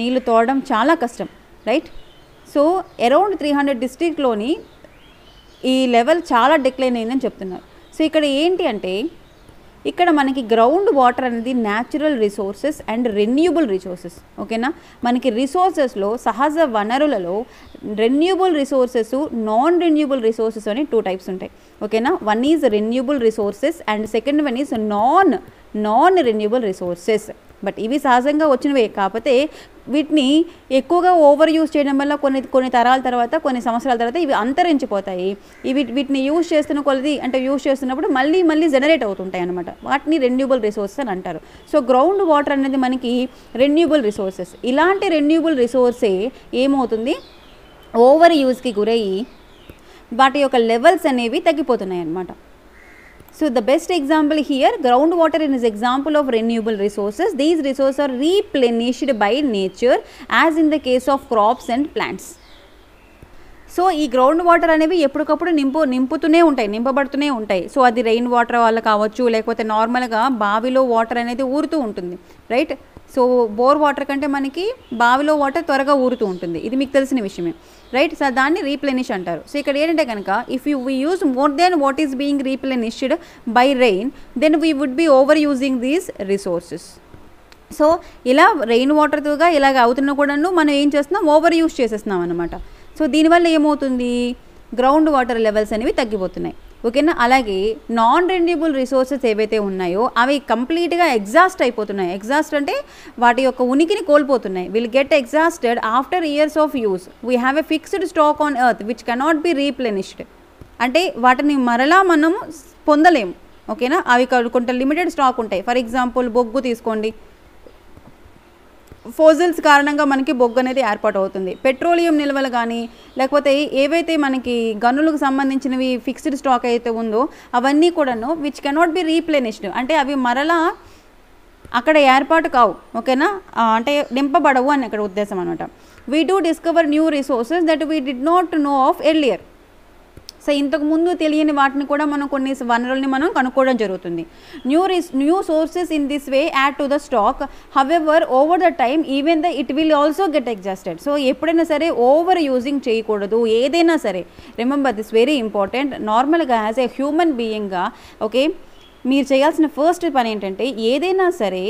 నీళ్ళు తోడడం చాలా కష్టం right so around three hundred డిస్టిక్లోని ఈ లెవెల్ చాలా డిక్లైన్ అయిందని చెప్తున్నారు సో ఇక్కడ ఏంటి అంటే ఇక్కడ మనకి గ్రౌండ్ వాటర్ అనేది natural resources and renewable resources ఓకేనా మనకి రిసోర్సెస్లో సహజ వనరులలో renewable resources non renewable resources అని టూ టైప్స్ ఉంటాయి ఓకేనా one is renewable resources and second one is non non renewable resources but ఇవి సహజంగా వచ్చినవే కాకపోతే వీటిని ఎక్కువగా ఓవర్ యూస్ చేయడం వల్ల కొన్ని కొన్ని తరాల తర్వాత కొన్ని సంవత్సరాల తర్వాత ఇవి అంతరించిపోతాయి ఇవి వీటిని యూస్ చేస్తున్న కొలది అంటే యూస్ చేస్తున్నప్పుడు మళ్ళీ మళ్ళీ జనరేట్ అవుతుంటాయి అనమాట వాటిని రెన్యూబుల్ రిసోర్సెస్ అని అంటారు సో గ్రౌండ్ వాటర్ అనేది మనకి రెన్యూబుల్ రిసోర్సెస్ ఇలాంటి రెన్యూబుల్ రిసోర్సే ఏమవుతుంది ఓవర్ యూజ్కి గురయ్యి వాటి యొక్క లెవెల్స్ అనేవి తగ్గిపోతున్నాయి అన్నమాట so the best example here ground water in is example of renewable resources these resource are replenished by nature as in the case of crops and plants so ఈ గ్రౌండ్ వాటర్ అనేవి ఎప్పటికప్పుడు నింపు నింపుతూనే ఉంటాయి నింపబడుతూనే ఉంటాయి సో అది రెయిన్ వాటర్ వల్ల కావచ్చు లేకపోతే నార్మల్గా బావిలో వాటర్ అనేది ఊరుతూ ఉంటుంది రైట్ సో బోర్ వాటర్ కంటే మనకి బావిలో వాటర్ త్వరగా ఊరుతూ ఉంటుంది ఇది మీకు తెలిసిన విషయమే రైట్ సార్ దాన్ని రీప్లెనిష్ అంటారు సో ఇక్కడ ఏంటంటే కనుక if you we use more than what is being replenished by rain then we would be over using these resources so ఇలా రెయిన్ వాటర్తోగా ఇలాగ అవుతున్నా కూడాను మనం ఏం చేస్తున్నాం ఓవర్ యూజ్ చేసేస్తున్నాం అనమాట సో దీనివల్ల ఏమవుతుంది గ్రౌండ్ వాటర్ లెవెల్స్ అనేవి తగ్గిపోతున్నాయి ఓకేనా అలాగే నాన్ రెన్యూబుల్ రిసోర్సెస్ ఏవైతే ఉన్నాయో అవి కంప్లీట్గా ఎగ్జాస్ట్ అయిపోతున్నాయి ఎగ్జాస్ట్ అంటే వాటి యొక్క ఉనికిని కోల్పోతున్నాయి will get exhausted after years of use we have a fixed stock on earth which cannot be replenished అంటే వాటిని మరలా మనము పొందలేము ఓకేనా అవి కొంత లిమిటెడ్ స్టాక్ ఉంటాయి ఫర్ ఎగ్జాంపుల్ బొగ్గు తీసుకోండి ఫోజిల్స్ కారణంగా మనకి బొగ్గు అనేది ఏర్పాటు అవుతుంది పెట్రోలియం నిల్వలు కానీ లేకపోతే ఏవైతే మనకి గనులకు సంబంధించినవి ఫిక్స్డ్ స్టాక్ అయితే ఉందో అవన్నీ కూడాను విచ్ కెనాట్ బి రీప్లెనిష్డ్ అంటే అవి మరలా అక్కడ ఏర్పాటు కావు ఓకేనా అంటే నింపబడవు అని అక్కడ ఉద్దేశం అనమాట we do discover new resources that we did not know of earlier so ఇంతకు ముందు తెలియని వాటిని కూడా మనం కొన్ని వనరుల్ని మనం కనుక్కోవడం జరుగుతుంది new re new sources in this way add to the stock however over the time even the it will also get exhausted so ఎప్పుడైనా సరే ఓవర్ యూజింగ్ చేయకూడదు ఏదైనా సరే రిమెంబర్ దిస్ వెరీ ఇంపార్టెంట్ నార్మల్గా యాజ్ ఏ హ్యూమన్ బీయింగ్గా ఓకే మీరు చేయాల్సిన ఫస్ట్ పని ఏంటంటే ఏదైనా సరే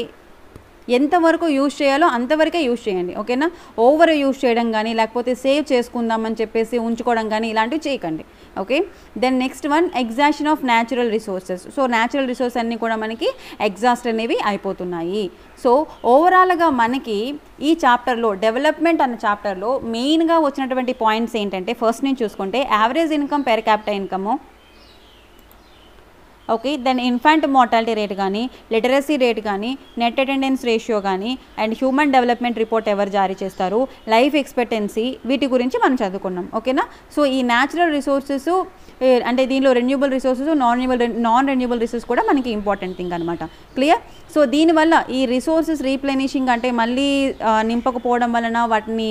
ఎంతవరకు యూజ్ చేయాలో అంతవరకే యూజ్ చేయండి ఓకేనా ఓవర్ యూజ్ చేయడం కానీ లేకపోతే సేవ్ చేసుకుందామని చెప్పేసి ఉంచుకోవడం కానీ ఇలాంటివి చేయకండి okay then next one exhaustion of natural resources so natural resource అన్నీ కూడా మనకి ఎగ్జాస్ట్ అనేవి అయిపోతున్నాయి సో ఓవరాల్గా మనకి ఈ చాప్టర్లో డెవలప్మెంట్ అన్న చాప్టర్లో మెయిన్గా వచ్చినటువంటి పాయింట్స్ ఏంటంటే ఫస్ట్ నుంచి చూసుకుంటే average income per capital income okay then infant mortality rate కానీ లిటరసీ రేట్ కానీ నెట్ అటెండెన్స్ రేషియో కానీ అండ్ హ్యూమన్ డెవలప్మెంట్ రిపోర్ట్ ఎవరు జారీ చేస్తారు లైఫ్ ఎక్స్పెక్టెన్సీ వీటి గురించి మనం చదువుకున్నాం ఓకేనా సో ఈ న్యాచురల్ రిసోర్సెస్ అంటే దీనిలో renewable resources non renewable non renewable resource కూడా మనకి ఇంపార్టెంట్ థింగ్ అనమాట క్లియర్ సో దీనివల్ల ఈ రిసోర్సెస్ రీప్లెనిషింగ్ అంటే మళ్ళీ నింపకపోవడం వలన వాటిని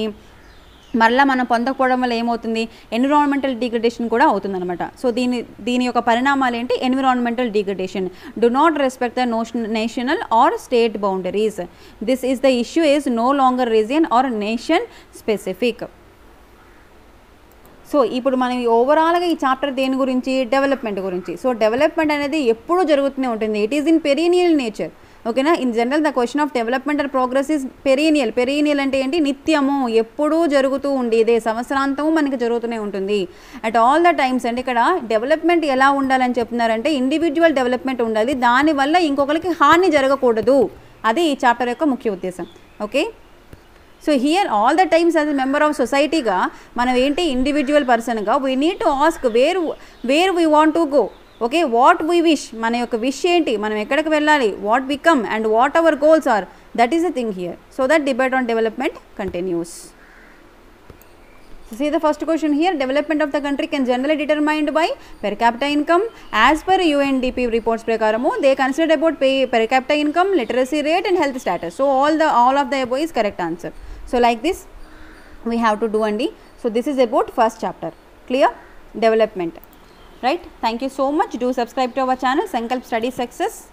మరలా మనం పొందకపోవడం వల్ల ఏమవుతుంది ఎన్విరాన్మెంటల్ డిగ్రడేషన్ కూడా అవుతుందన్నమాట సో దీని దీని యొక్క పరిణామాలు ఏంటి environmental degradation do not respect the notion national or state boundaries this is the issue is no longer region or nation specific so ఇప్పుడు మనం ఓవరాల్గా ఈ చాప్టర్ దేని గురించి డెవలప్మెంట్ గురించి సో డెవలప్మెంట్ అనేది ఎప్పుడూ జరుగుతూనే ఉంటుంది it is in perennial nature ఓకేనా in general the question of development and progress is perennial perennial అంటే ఏంటి నిత్యము ఎప్పుడూ జరుగుతూ ఉండేదే సంవత్సరాంతము మనకి జరుగుతూనే ఉంటుంది అట్ ఆల్ ద టైమ్స్ అంటే ఇక్కడ డెవలప్మెంట్ ఎలా ఉండాలని చెప్తున్నారంటే ఇండివిజువల్ డెవలప్మెంట్ ఉండాలి దానివల్ల ఇంకొకరికి హాని జరగకూడదు అది ఈ చాప్టర్ యొక్క ముఖ్య ఉద్దేశం okay so here all the times as member of సొసైటీగా మనం ఏంటి ఇండివిజువల్ పర్సన్గా we need to ask where where we want to go okay what we wish మన యొక్క విష్ ఏంటి మనం ఎక్కడికి వెళ్ళాలి what become and what our goals are that is the thing here so that debate on development continues see the first question here development of the country can generally determined by per capita income as per UNDP reports prakaramu they consider about pay, per capita income literacy rate and health status so all the all of the above is correct answer so like this we have to do and so this is about first chapter clear development right thank you so much do subscribe to our channel sankalp study success